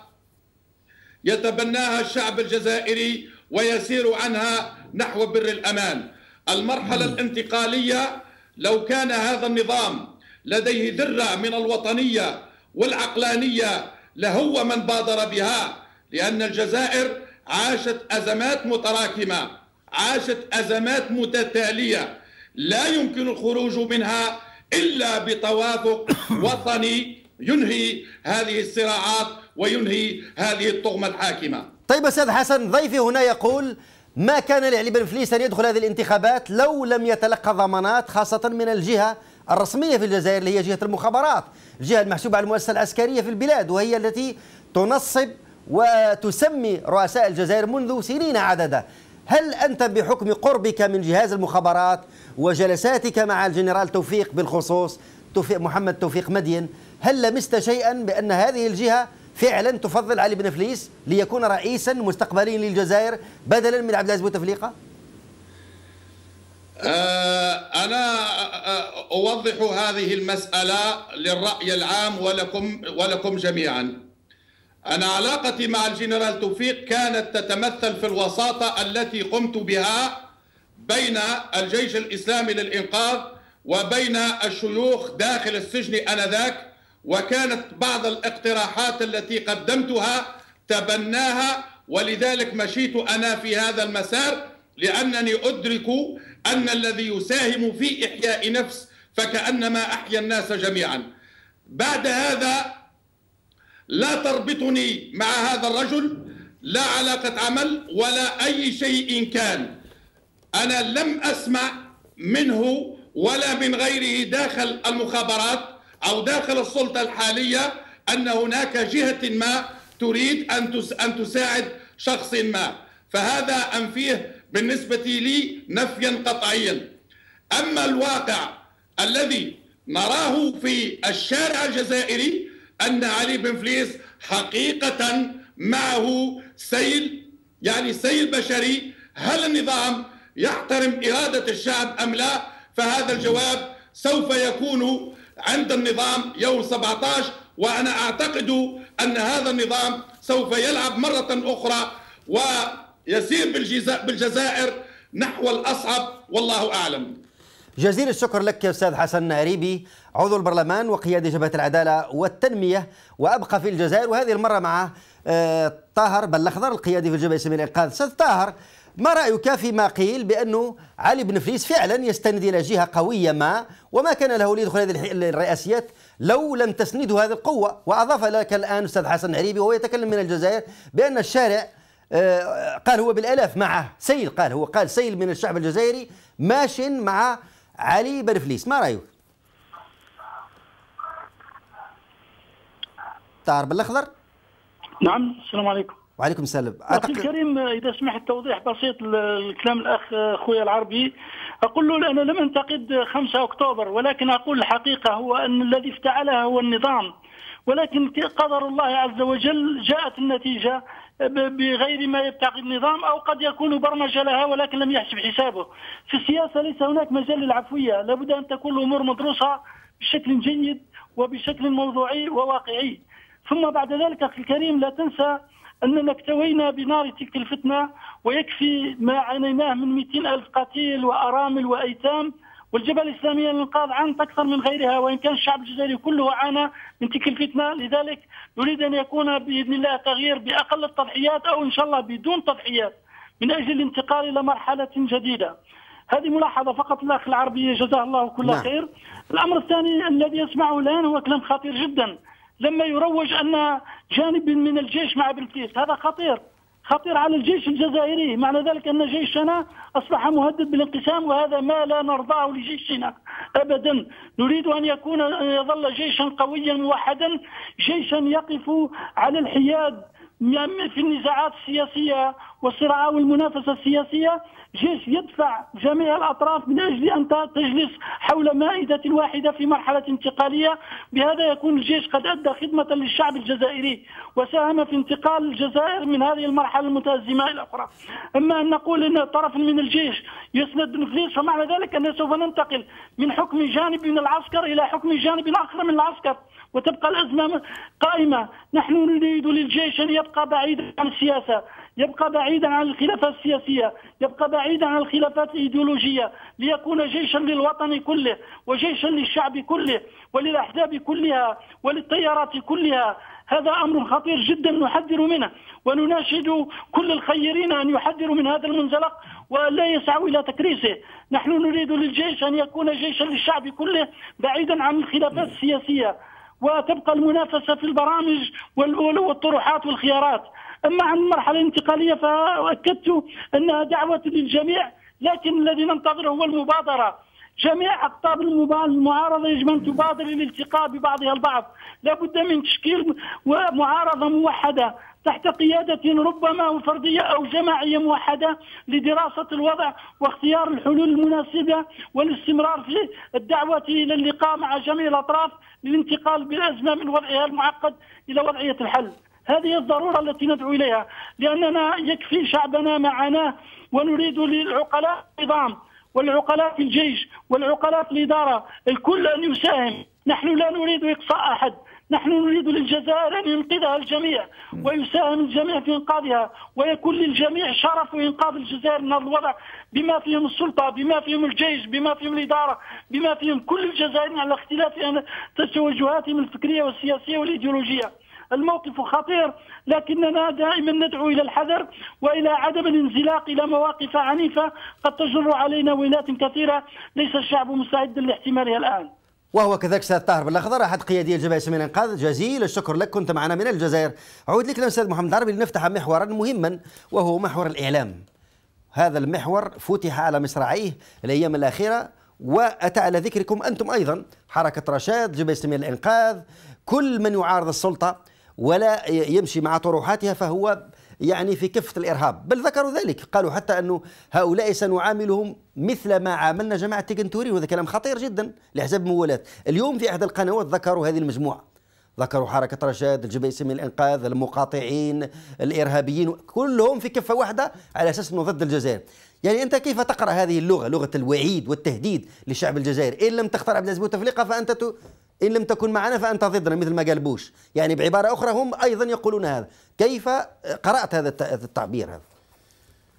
يتبناها الشعب الجزائري ويسير عنها نحو بر الأمان المرحلة الانتقالية لو كان هذا النظام لديه ذرة من الوطنية والعقلانية لهو من بادر بها لأن الجزائر عاشت أزمات متراكمة عاشت أزمات متتالية لا يمكن الخروج منها إلا بتوافق وطني ينهي هذه الصراعات وينهي هذه الطغمة الحاكمة طيب أستاذ حسن ضيفي هنا يقول ما كان لعلي بن فليس أن يدخل هذه الانتخابات لو لم يتلقى ضمانات خاصة من الجهة الرسمية في الجزائر اللي هي جهة المخابرات الجهة المحسوبة على المؤسسة العسكرية في البلاد وهي التي تنصب وتسمي رؤساء الجزائر منذ سنين عددا هل أنت بحكم قربك من جهاز المخابرات وجلساتك مع الجنرال توفيق بالخصوص توفيق محمد توفيق مدين هل لمست شيئا بأن هذه الجهة فعلا تفضل علي بن فليس ليكون رئيسا مستقبليا للجزائر بدلا من عبد العزيز بوتفليقه؟ آه، أنا آه، أوضح هذه المسألة للرأي العام ولكم ولكم جميعا أنا علاقتي مع الجنرال توفيق كانت تتمثل في الوساطة التي قمت بها بين الجيش الإسلامي للإنقاذ وبين الشيوخ داخل السجن آنذاك وكانت بعض الاقتراحات التي قدمتها تبناها ولذلك مشيت أنا في هذا المسار لأنني أدرك أن الذي يساهم في إحياء نفس فكأنما أحيا الناس جميعا بعد هذا لا تربطني مع هذا الرجل لا علاقة عمل ولا أي شيء كان أنا لم أسمع منه ولا من غيره داخل المخابرات أو داخل السلطة الحالية أن هناك جهة ما تريد أن أن تساعد شخص ما فهذا أنفيه بالنسبة لي نفيا قطعيا أما الواقع الذي نراه في الشارع الجزائري أن علي بن فليس حقيقة معه سيل يعني سيل بشري هل النظام يحترم إرادة الشعب أم لا فهذا الجواب سوف يكون عند النظام يوم 17 وأنا أعتقد أن هذا النظام سوف يلعب مرة أخرى ويسير بالجزائر نحو الأصعب والله أعلم جزيل الشكر لك يا استاذ حسن اريبي عضو البرلمان وقيادة جبهة العدالة والتنمية وأبقى في الجزائر وهذه المرة مع آه، طاهر بلخضر القيادي في الجبهة الإسلامية الانقاذ أستاذ طاهر ما رأيك فيما قيل بأنه علي بن فليس فعلا يستند إلى جهة قوية ما وما كان له ليدخل هذه الرئاسيات لو لم تسنده هذه القوة وأضاف لك الآن أستاذ حسن عريبي وهو يتكلم من الجزائر بأن الشارع آه، قال هو بالآلاف معه سيل قال هو قال سيل من الشعب الجزائري ماشي مع علي برفليس ما رايك طاهر بالاخضر نعم السلام عليكم وعليكم السلام أخي الكريم اذا سمحت توضيح بسيط الكلام الاخ خويا العربي اقول له انا لم انتقد 5 اكتوبر ولكن اقول الحقيقه هو ان الذي افتعلها هو النظام ولكن قدر الله عز وجل جاءت النتيجه بغير ما يبتعد النظام او قد يكون برمج لها ولكن لم يحسب حسابه. في السياسه ليس هناك مجال للعفويه، لابد ان تكون الامور مدروسه بشكل جيد وبشكل موضوعي وواقعي. ثم بعد ذلك اخي الكريم لا تنسى اننا اكتوينا بنار تلك الفتنه ويكفي ما عانيناه من 200 الف قتيل وارامل وايتام والجبهه الاسلاميه للانقاذ عانت اكثر من غيرها وان كان الشعب الجزائري كله عانى لتلك الفتنه لذلك نريد ان يكون باذن الله تغيير باقل التضحيات او ان شاء الله بدون تضحيات من اجل الانتقال الى مرحله جديده. هذه ملاحظه فقط الاخ العربي جزاه الله كل نعم. خير. الامر الثاني الذي يسمعه الان هو كلام خطير جدا لما يروج ان جانب من الجيش مع بلقيس هذا خطير خطير على الجيش الجزائري معنى ذلك أن جيشنا أصبح مهدد بالانقسام وهذا ما لا نرضاه لجيشنا أبدا نريد أن يكون يظل جيشا قويا موحدا جيشا يقف على الحياد في النزاعات السياسية والصراع والمنافسة السياسية جيش يدفع جميع الأطراف من أجل أن تجلس حول مائدة واحدة في مرحلة انتقالية بهذا يكون الجيش قد أدى خدمة للشعب الجزائري وساهم في انتقال الجزائر من هذه المرحلة المتأزمة إلى أخرى أما أن نقول أن طرف من الجيش يسند نفليس فمعنى ذلك أن سوف ننتقل من حكم جانب من العسكر إلى حكم جانب آخر من العسكر وتبقى الأزمة قائمة نحن نريد للجيش أن يبقى بعيدا عن السياسة يبقى بعيدا عن الخلافات السياسية يبقى بعيدا عن الخلافات الإيديولوجية ليكون جيشا للوطن كله وجيشا للشعب كله وللأحزاب كلها وللتيارات كلها هذا أمر خطير جدا نحذر منه ونناشد كل الخيرين أن يحذروا من هذا المنزلق ولا يسعوا إلى تكريسه نحن نريد للجيش أن يكون جيشا للشعب كله بعيدا عن الخلافات السياسية وتبقى المنافسة في البرامج والطروحات والخيارات أما عن المرحلة الانتقالية فأكدت أنها دعوة للجميع لكن الذي ننتظره هو المبادرة جميع أقطاب المعارضة يجب أن تبادر للالتقاء ببعضها البعض لابد من تشكيل معارضة موحدة تحت قيادة ربما فردية أو جماعية موحدة لدراسة الوضع واختيار الحلول المناسبة والاستمرار في الدعوة إلى اللقاء مع جميع الأطراف للانتقال بالأزمة من وضعها المعقد إلى وضعية الحل هذه الضرورة التي ندعو إليها لأننا يكفي شعبنا معنا ونريد للعقلاء النظام والعقلاء في الجيش والعقلاء في الإدارة الكل أن يساهم نحن لا نريد إقصاء أحد نحن نريد للجزائر أن ينقذها الجميع ويساهم الجميع في إنقاذها ويكون للجميع شرف إنقاذ الجزائر من هذا الوضع بما فيهم السلطة بما فيهم الجيش بما فيهم الإدارة بما فيهم كل الجزائريين على اختلاف توجهاتهم الفكرية والسياسية والإيديولوجية الموقف خطير لكننا دائما ندعو إلى الحذر وإلى عدم الانزلاق إلى مواقف عنيفة قد تجر علينا ويلات كثيرة ليس الشعب مستعدا لاحتمالها الآن وهو كذلك استاذ طاهر بالاخضر احد قيادي الجبهه الاسلاميه الانقاذ جزيل الشكر لك كنت معنا من الجزائر اعود لك الاستاذ محمد عربي لنفتح محورا مهما وهو محور الاعلام هذا المحور فتح على مصراعيه الايام الاخيره واتى على ذكركم انتم ايضا حركه رشاد جبهه الاسلاميه الانقاذ كل من يعارض السلطه ولا يمشي مع طروحاتها فهو يعني في كفة الإرهاب بل ذكروا ذلك قالوا حتى أنه هؤلاء سنعاملهم مثل ما عاملنا جماعة تيكنتوري وهذا كلام خطير جدا لحزب الموالات اليوم في أحد القنوات ذكروا هذه المجموعة ذكروا حركة رشاد الجبهة من الإنقاذ المقاطعين الإرهابيين كلهم في كفة واحدة على أساس أنه ضد الجزائر يعني أنت كيف تقرأ هذه اللغة لغة الوعيد والتهديد للشعب الجزائر إن لم تختار عبد العزيز بوتفليقة فأنت إن لم تكن معنا فأنت ضدنا مثل ما قال بوش يعني بعبارة أخرى هم أيضا يقولون هذا كيف قرأت هذا التعبير هذا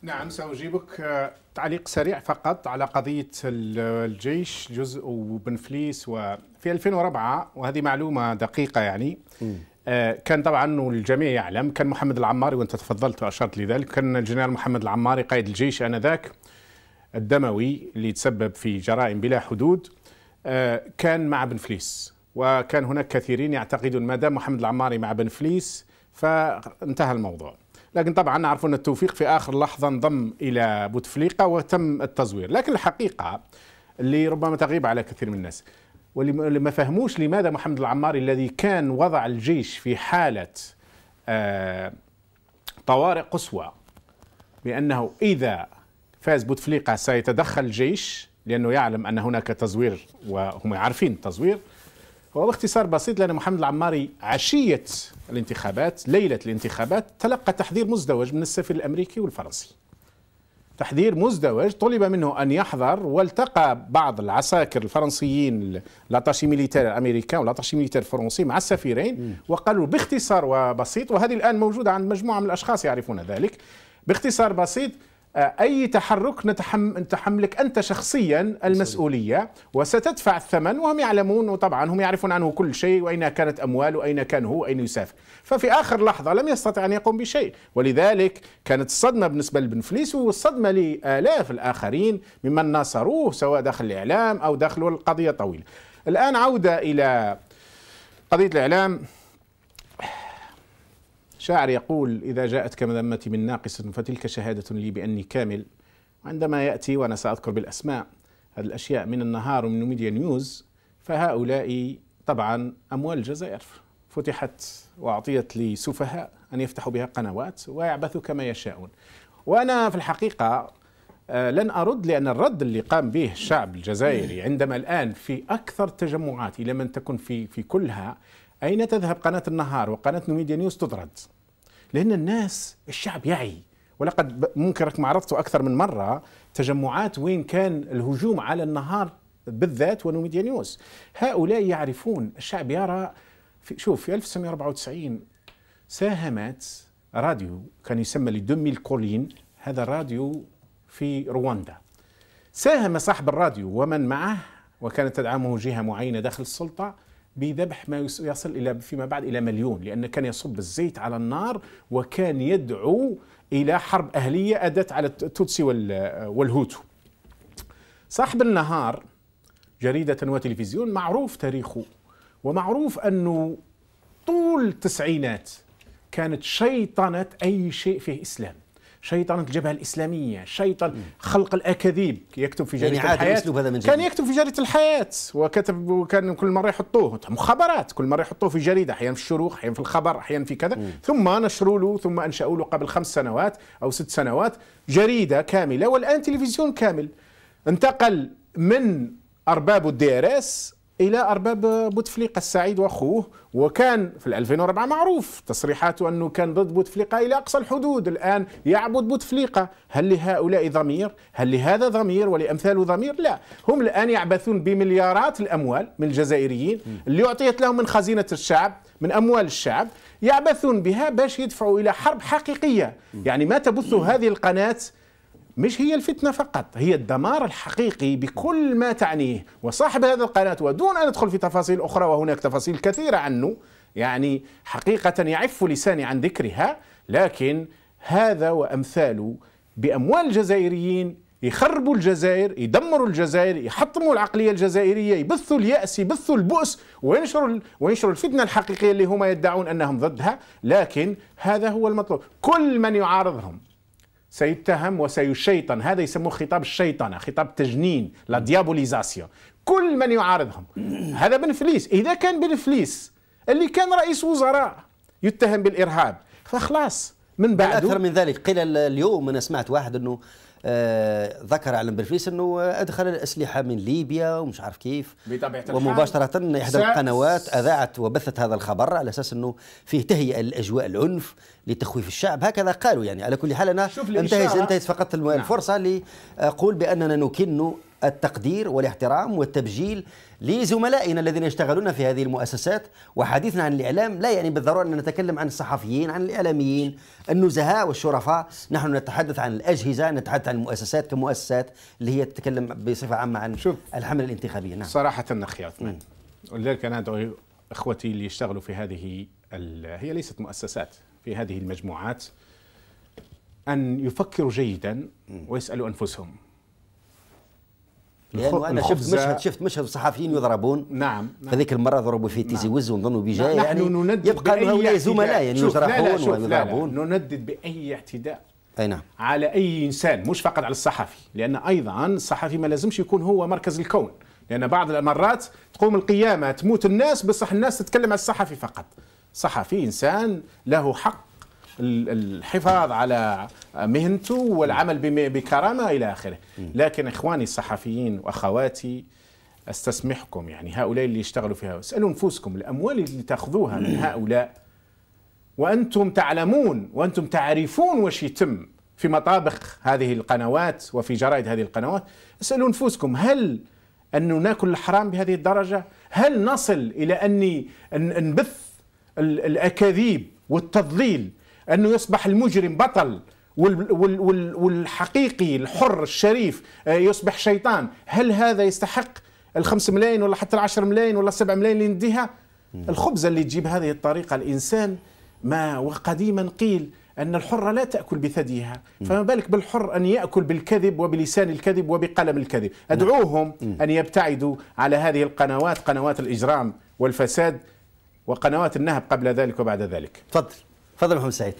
نعم سأجيبك آه، تعليق سريع فقط على قضية الجيش جزء وبنفليس وفي 2004 وهذه معلومة دقيقة يعني م. آه، كان طبعا والجميع يعلم كان محمد العماري وانت تفضلت واشرت لذلك كان الجنرال محمد العماري قائد الجيش انذاك الدموي اللي تسبب في جرائم بلا حدود آه، كان مع بن فليس وكان هناك كثيرين يعتقدون ما دام محمد العماري مع بن فليس فانتهى الموضوع لكن طبعا نعرف ان التوفيق في اخر لحظه انضم الى بوتفليقه وتم التزوير لكن الحقيقه اللي ربما تغيب على كثير من الناس واللي ما فهموش لماذا محمد العماري الذي كان وضع الجيش في حاله آه، طوارئ قصوى بانه اذا فاز بوتفليقه سيتدخل الجيش لأنه يعلم أن هناك تزوير وهم عارفين التزوير وباختصار بسيط لأن محمد العماري عشية الانتخابات ليلة الانتخابات تلقى تحذير مزدوج من السفير الأمريكي والفرنسي تحذير مزدوج طلب منه أن يحضر والتقى بعض العساكر الفرنسيين لاتاشي ميليتير الأمريكان ولاتاشي ميليتير الفرنسي مع السفيرين وقالوا باختصار وبسيط وهذه الآن موجودة عند مجموعة من الأشخاص يعرفون ذلك باختصار بسيط آه، أي تحرك نتحملك أنت شخصيا المسؤولية وستدفع الثمن وهم يعلمون وطبعا هم يعرفون عنه كل شيء وأين كانت أمواله وأين كان هو وأين يسافر ففي آخر لحظة لم يستطع أن يقوم بشيء ولذلك كانت الصدمة بالنسبة لبن فليس والصدمة لآلاف الآخرين ممن ناصروه سواء داخل الإعلام أو داخل القضية طويلة الآن عودة إلى قضية الإعلام شاعر يقول إذا جاءتك مذمتي من ناقص فتلك شهادة لي بأني كامل وعندما يأتي وأنا سأذكر بالأسماء هذه الأشياء من النهار ومن ميديا نيوز فهؤلاء طبعا أموال الجزائر فتحت وأعطيت لسفهاء أن يفتحوا بها قنوات ويعبثوا كما يشاءون وأنا في الحقيقة آه، لن أرد لأن الرد اللي قام به الشعب الجزائري عندما الآن في أكثر تجمعات إلى من تكن في في كلها أين تذهب قناة النهار وقناة نوميديا نيوز تطرد لأن الناس الشعب يعي ولقد منكرك معرضته أكثر من مرة تجمعات وين كان الهجوم على النهار بالذات ونوميديا نيوز هؤلاء يعرفون الشعب يرى في شوف في 1994 ساهمت راديو كان يسمى لدمي الكولين هذا راديو في رواندا ساهم صاحب الراديو ومن معه وكانت تدعمه جهة معينة داخل السلطة بذبح ما يصل إلى فيما بعد إلى مليون لأن كان يصب الزيت على النار وكان يدعو إلى حرب أهلية أدت على التوتسي والهوتو صاحب النهار جريدة وتلفزيون معروف تاريخه ومعروف أنه طول التسعينات كانت شيطنة أي شيء فيه إسلام شيطنه الجبهه الاسلاميه شيطن خلق الاكاذيب يكتب في جريده يعني الحياه هذا من جديد. كان يكتب في جريده الحياه وكتب وكان كل مره يحطوه مخابرات كل مره يحطوه في جريده احيانا في الشروق احيانا في الخبر احيانا في كذا م. ثم نشروا له ثم انشاوا له قبل خمس سنوات او ست سنوات جريده كامله والان تلفزيون كامل انتقل من ارباب الدي ار اس الى ارباب بوتفليقه السعيد واخوه وكان في 2004 معروف تصريحاته انه كان ضد بوتفليقه الى اقصى الحدود الان يعبد بوتفليقه هل لهؤلاء ضمير هل لهذا ضمير ولامثاله ضمير لا هم الان يعبثون بمليارات الاموال من الجزائريين اللي اعطيت لهم من خزينه الشعب من اموال الشعب يعبثون بها باش يدفعوا الى حرب حقيقيه يعني ما تبثه هذه القناه مش هي الفتنة فقط هي الدمار الحقيقي بكل ما تعنيه وصاحب هذا القناة ودون أن أدخل في تفاصيل أخرى وهناك تفاصيل كثيرة عنه يعني حقيقة يعف لساني عن ذكرها لكن هذا وأمثاله بأموال الجزائريين يخربوا الجزائر يدمروا الجزائر يحطموا العقلية الجزائرية يبثوا اليأس يبثوا البؤس وينشروا, وينشروا الفتنة الحقيقية اللي هما يدعون أنهم ضدها لكن هذا هو المطلوب كل من يعارضهم سيتهم وسيشيطن هذا يسموه خطاب الشيطنة خطاب تجنين لا ديابوليزاسيون كل من يعارضهم هذا بن فليس إذا كان بن فليس اللي كان رئيس وزراء يتهم بالإرهاب فخلاص من بعد أكثر من ذلك قيل اليوم أنا سمعت واحد أنه آه، ذكر علم بلفيس انه ادخل الاسلحه من ليبيا ومش عارف كيف بطبيعه الحال ومباشره احدى القنوات اذاعت وبثت هذا الخبر على اساس انه فيه تهيئه لاجواء العنف لتخويف الشعب هكذا قالوا يعني على كل حال انا انتهز انتهز فقط نعم. الفرصه نعم. لاقول باننا نكن التقدير والاحترام والتبجيل لزملائنا الذين يشتغلون في هذه المؤسسات وحديثنا عن الإعلام لا يعني بالضرورة أن نتكلم عن الصحفيين عن الإعلاميين النزهاء والشرفاء نحن نتحدث عن الأجهزة نتحدث عن المؤسسات كمؤسسات اللي هي تتكلم بصفة عامة عن شوف الحملة الانتخابية نعم. صراحة أخي عثمان ولذلك أنا أدعو إخوتي اللي يشتغلوا في هذه هي ليست مؤسسات في هذه المجموعات أن يفكروا جيدا ويسألوا أنفسهم لانه انا شفت مشهد شفت مشهد صحفيين يضربون نعم, نعم هذيك المره ضربوا في تيزي نعم وز ونظنوا نعم يعني نحن يبقى هؤلاء زملاء يعني يجرحون ويضربون نندد باي اعتداء اي نعم على اي انسان مش فقط على الصحفي لان ايضا الصحفي ما لازمش يكون هو مركز الكون لان بعض المرات تقوم القيامه تموت الناس بصح الناس تتكلم على الصحفي فقط صحفي انسان له حق الحفاظ على مهنته والعمل بكرامه الى اخره لكن اخواني الصحفيين واخواتي استسمحكم يعني هؤلاء اللي يشتغلوا فيها اسالوا نفوسكم الاموال اللي تاخذوها من هؤلاء وانتم تعلمون وانتم تعرفون وش يتم في مطابخ هذه القنوات وفي جرائد هذه القنوات اسالوا نفوسكم هل أن ناكل الحرام بهذه الدرجة هل نصل إلى أني نبث الأكاذيب والتضليل انه يصبح المجرم بطل والحقيقي الحر الشريف آه، يصبح شيطان هل هذا يستحق الخمس ملايين ولا حتى العشر ملايين ولا السبع ملايين اللي نديها الخبزة اللي تجيب هذه الطريقة الإنسان ما وقديما قيل أن الحرة لا تأكل بثديها فما بالك بالحر أن يأكل بالكذب وبلسان الكذب وبقلم الكذب أدعوهم أن يبتعدوا على هذه القنوات قنوات الإجرام والفساد وقنوات النهب قبل ذلك وبعد ذلك تفضل تفضل محمد سعيد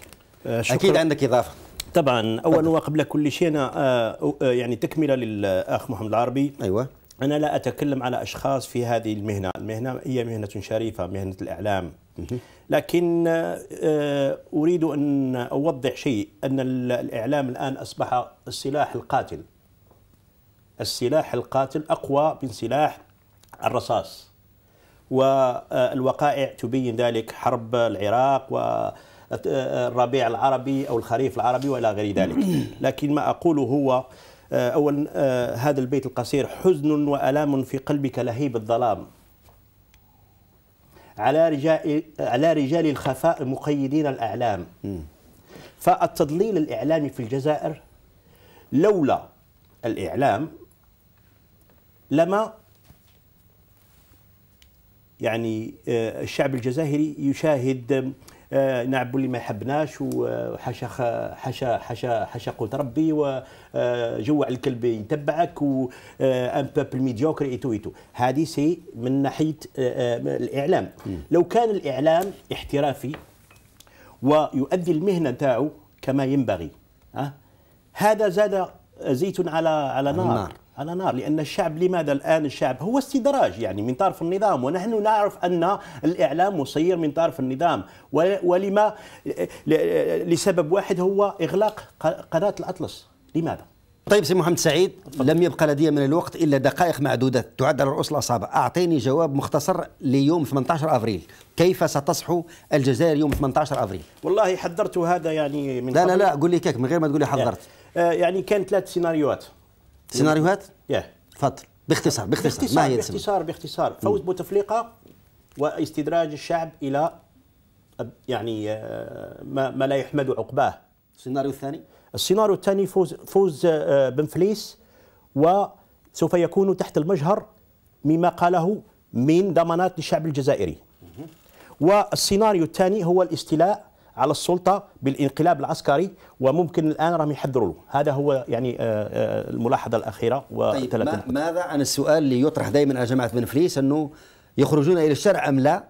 آه، شكرا. اكيد عندك اضافه طبعا اولا وقبل كل شيء انا آه، آه، يعني تكمله للاخ محمد العربي ايوه انا لا اتكلم على اشخاص في هذه المهنه المهنه هي مهنه شريفه مهنه الاعلام لكن اريد ان اوضح شيء ان الاعلام الان اصبح السلاح القاتل السلاح القاتل اقوى من سلاح الرصاص والوقائع تبين ذلك حرب العراق و الربيع العربي أو الخريف العربي وإلى غير ذلك لكن ما أقوله هو آه، أولا آه، هذا البيت القصير حزن وألام في قلبك لهيب الظلام على رجال على رجال الخفاء مقيدين الأعلام فالتضليل الإعلامي في الجزائر لولا الإعلام لما يعني آه، الشعب الجزائري يشاهد آه، نعبوا اللي ما يحبناش وحاشا آه، حاشا حاشا حاشا قلت ربي وجوع آه، الكلب يتبعك وان بيبل ميديوكر ايتو ايتو هذه سي من ناحيه الاعلام لو كان الاعلام احترافي ويؤدي المهنه نتاعو كما ينبغي ها هذا زاد زيت على على نار. على نار لأن الشعب لماذا الآن الشعب هو استدراج يعني من طرف النظام ونحن نعرف أن الإعلام مسير من طرف النظام ولما لسبب واحد هو إغلاق قناة الأطلس لماذا؟ طيب سي محمد سعيد لم يبقى لدي من الوقت الا دقائق معدوده تعد على رؤوس الاصابع اعطيني جواب مختصر ليوم 18 افريل كيف ستصحو الجزائر يوم 18 افريل والله حذرت هذا يعني من لا لا لا قول لي كيف من غير ما تقول لي حذرت آه، يعني كان ثلاث سيناريوهات سيناريوهات؟ ياه تفضل باختصار باختصار ما هي باختصار باختصار فوز بوتفليقه واستدراج الشعب الى يعني ما, ما لا يحمد عقباه السيناريو الثاني السيناريو الثاني فوز فوز آه، بنفليس وسوف يكون تحت المجهر مما قاله من ضمانات للشعب الجزائري والسيناريو الثاني هو الاستيلاء على السلطه بالانقلاب العسكري وممكن الان راهم يحذروا له هذا هو يعني آه، آه، الملاحظه الاخيره طيب ما ماذا عن السؤال اللي يطرح دائما على جماعه بن فليس انه يخرجون الى الشارع ام لا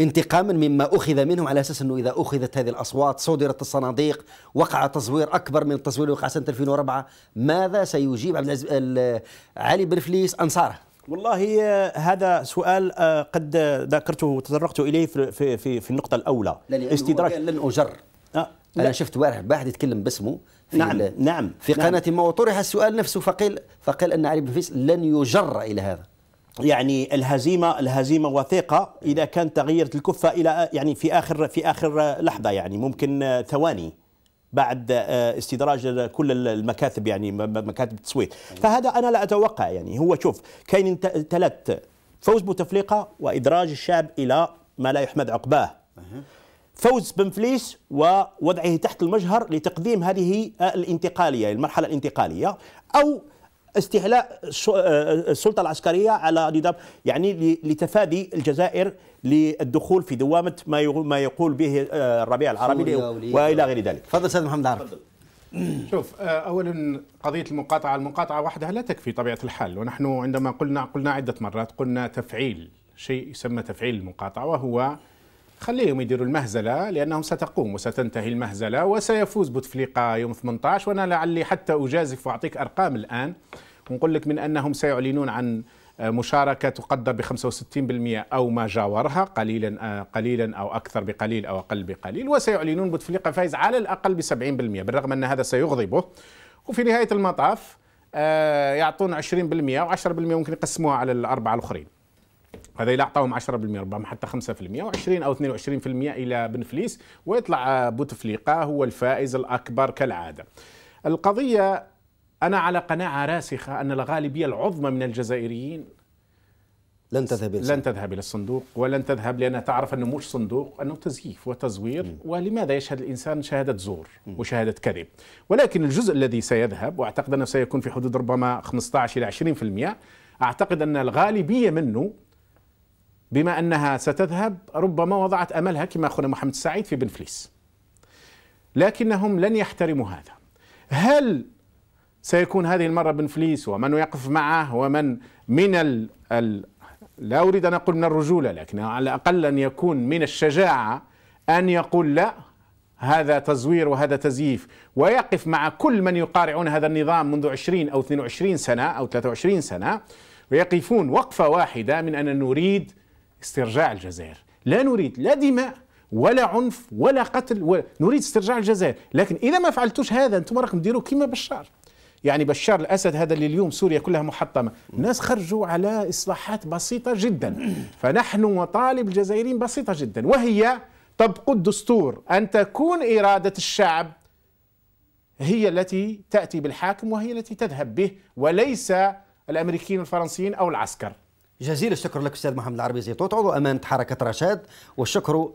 انتقاما مما اخذ منهم على اساس انه اذا اخذت هذه الاصوات صدرت الصناديق وقع تصوير اكبر من التصوير اللي وقع سنه 2004 ماذا سيجيب عبد العزيز علي بن فليس انصاره والله هذا سؤال آه، قد ذكرته تطرقت اليه في في في النقطه الاولى استدراك لن اجر آه. انا شفت واحد واحد يتكلم باسمه في نعم نعم في نعم. قناه نعم. ما وطرح السؤال نفسه فقيل فقيل ان علي بن فيس لن يجر الى هذا يعني الهزيمه الهزيمه وثيقه اذا كان تغيرت الكفه الى يعني في اخر في اخر لحظه يعني ممكن ثواني بعد آه، استدراج كل المكاتب يعني مكاتب التصويت فهذا انا لا اتوقع يعني هو شوف كاين ثلاث فوز بوتفليقه وادراج الشعب الى ما لا يحمد عقباه فوز بنفليس ووضعه تحت المجهر لتقديم هذه الانتقاليه المرحله الانتقاليه او استعلاء آه، السلطه العسكريه على نظام يعني لتفادي الجزائر للدخول في دوامه ما ما يقول به آه، الربيع العربي والى غير ذلك. تفضل استاذ محمد عارف. شوف آه، اولا قضيه المقاطعه المقاطعه وحدها لا تكفي طبيعه الحال ونحن عندما قلنا قلنا عده مرات قلنا تفعيل شيء يسمى تفعيل المقاطعه وهو خليهم يديروا المهزله لانهم ستقوم وستنتهي المهزله وسيفوز بوتفليقه يوم 18 وانا لعلي حتى اجازف واعطيك ارقام الان ونقول لك من انهم سيعلنون عن آه، مشاركة تقدر ب 65% أو ما جاورها قليلا آه، قليلا أو أكثر بقليل أو أقل بقليل وسيعلنون بوتفليقة فائز على الأقل ب 70% بالرغم أن هذا سيغضبه وفي نهاية المطاف آه، يعطون 20% و10% ممكن يقسموها على الأربعة الآخرين هذا إلى أعطاهم 10% ربما حتى 5% و20 أو 22% إلى بنفليس ويطلع بوتفليقة هو الفائز الأكبر كالعادة القضية أنا على قناعة راسخة أن الغالبية العظمى من الجزائريين لن تذهب إلى لن تذهب إلى الصندوق ولن تذهب لأنها تعرف أنه مش صندوق أنه تزييف وتزوير م. ولماذا يشهد الإنسان شهادة زور م. وشهادة كذب ولكن الجزء الذي سيذهب وأعتقد أنه سيكون في حدود ربما 15 إلى 20% أعتقد أن الغالبية منه بما أنها ستذهب ربما وضعت أملها كما أخونا محمد السعيد في بنفليس لكنهم لن يحترموا هذا هل سيكون هذه المرة بن فليس ومن يقف معه ومن من ال ال لا أريد أن أقول من الرجولة لكن على الأقل أن يكون من الشجاعة أن يقول لا هذا تزوير وهذا تزييف ويقف مع كل من يقارعون هذا النظام منذ 20 أو 22 سنة أو 23 سنة ويقفون وقفة واحدة من أن نريد استرجاع الجزائر لا نريد لا دماء ولا عنف ولا قتل ولا نريد استرجاع الجزائر لكن إذا ما فعلتوش هذا أنتم راكم ديروا كما بشار يعني بشار الاسد هذا اللي اليوم سوريا كلها محطمه، الناس خرجوا على اصلاحات بسيطه جدا، فنحن مطالب الجزائريين بسيطه جدا وهي طبق الدستور ان تكون اراده الشعب هي التي تاتي بالحاكم وهي التي تذهب به وليس الامريكيين والفرنسيين او العسكر. جزيل الشكر لك استاذ محمد العربي زيتوت عضو امانه حركه رشاد والشكر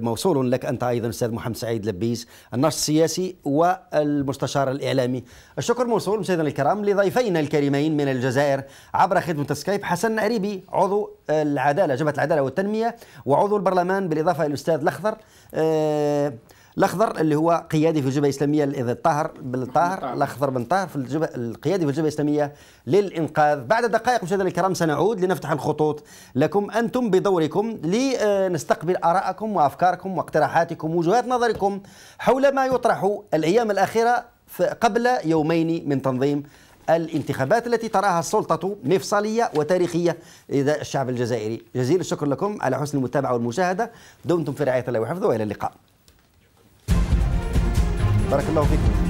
موصول لك انت ايضا استاذ محمد سعيد لبيس الناشط السياسي والمستشار الاعلامي الشكر موصول مشاهدينا الكرام لضيفينا الكريمين من الجزائر عبر خدمه سكايب حسن اريبي عضو العداله جبهه العداله والتنميه وعضو البرلمان بالاضافه الى الاستاذ الاخضر أه الاخضر اللي هو قيادي في الجبهه الاسلاميه الطاهر بالطاهر الاخضر بن طاهر في الجبهه القيادي في الجبهه الاسلاميه للانقاذ بعد دقائق مشاهدينا الكرام سنعود لنفتح الخطوط لكم انتم بدوركم لنستقبل ارائكم وافكاركم واقتراحاتكم وجهات نظركم حول ما يطرح الايام الاخيره قبل يومين من تنظيم الانتخابات التي تراها السلطة مفصلية وتاريخية لدى الشعب الجزائري جزيل الشكر لكم على حسن المتابعة والمشاهدة دمتم في رعاية الله وحفظه وإلى اللقاء para que não fique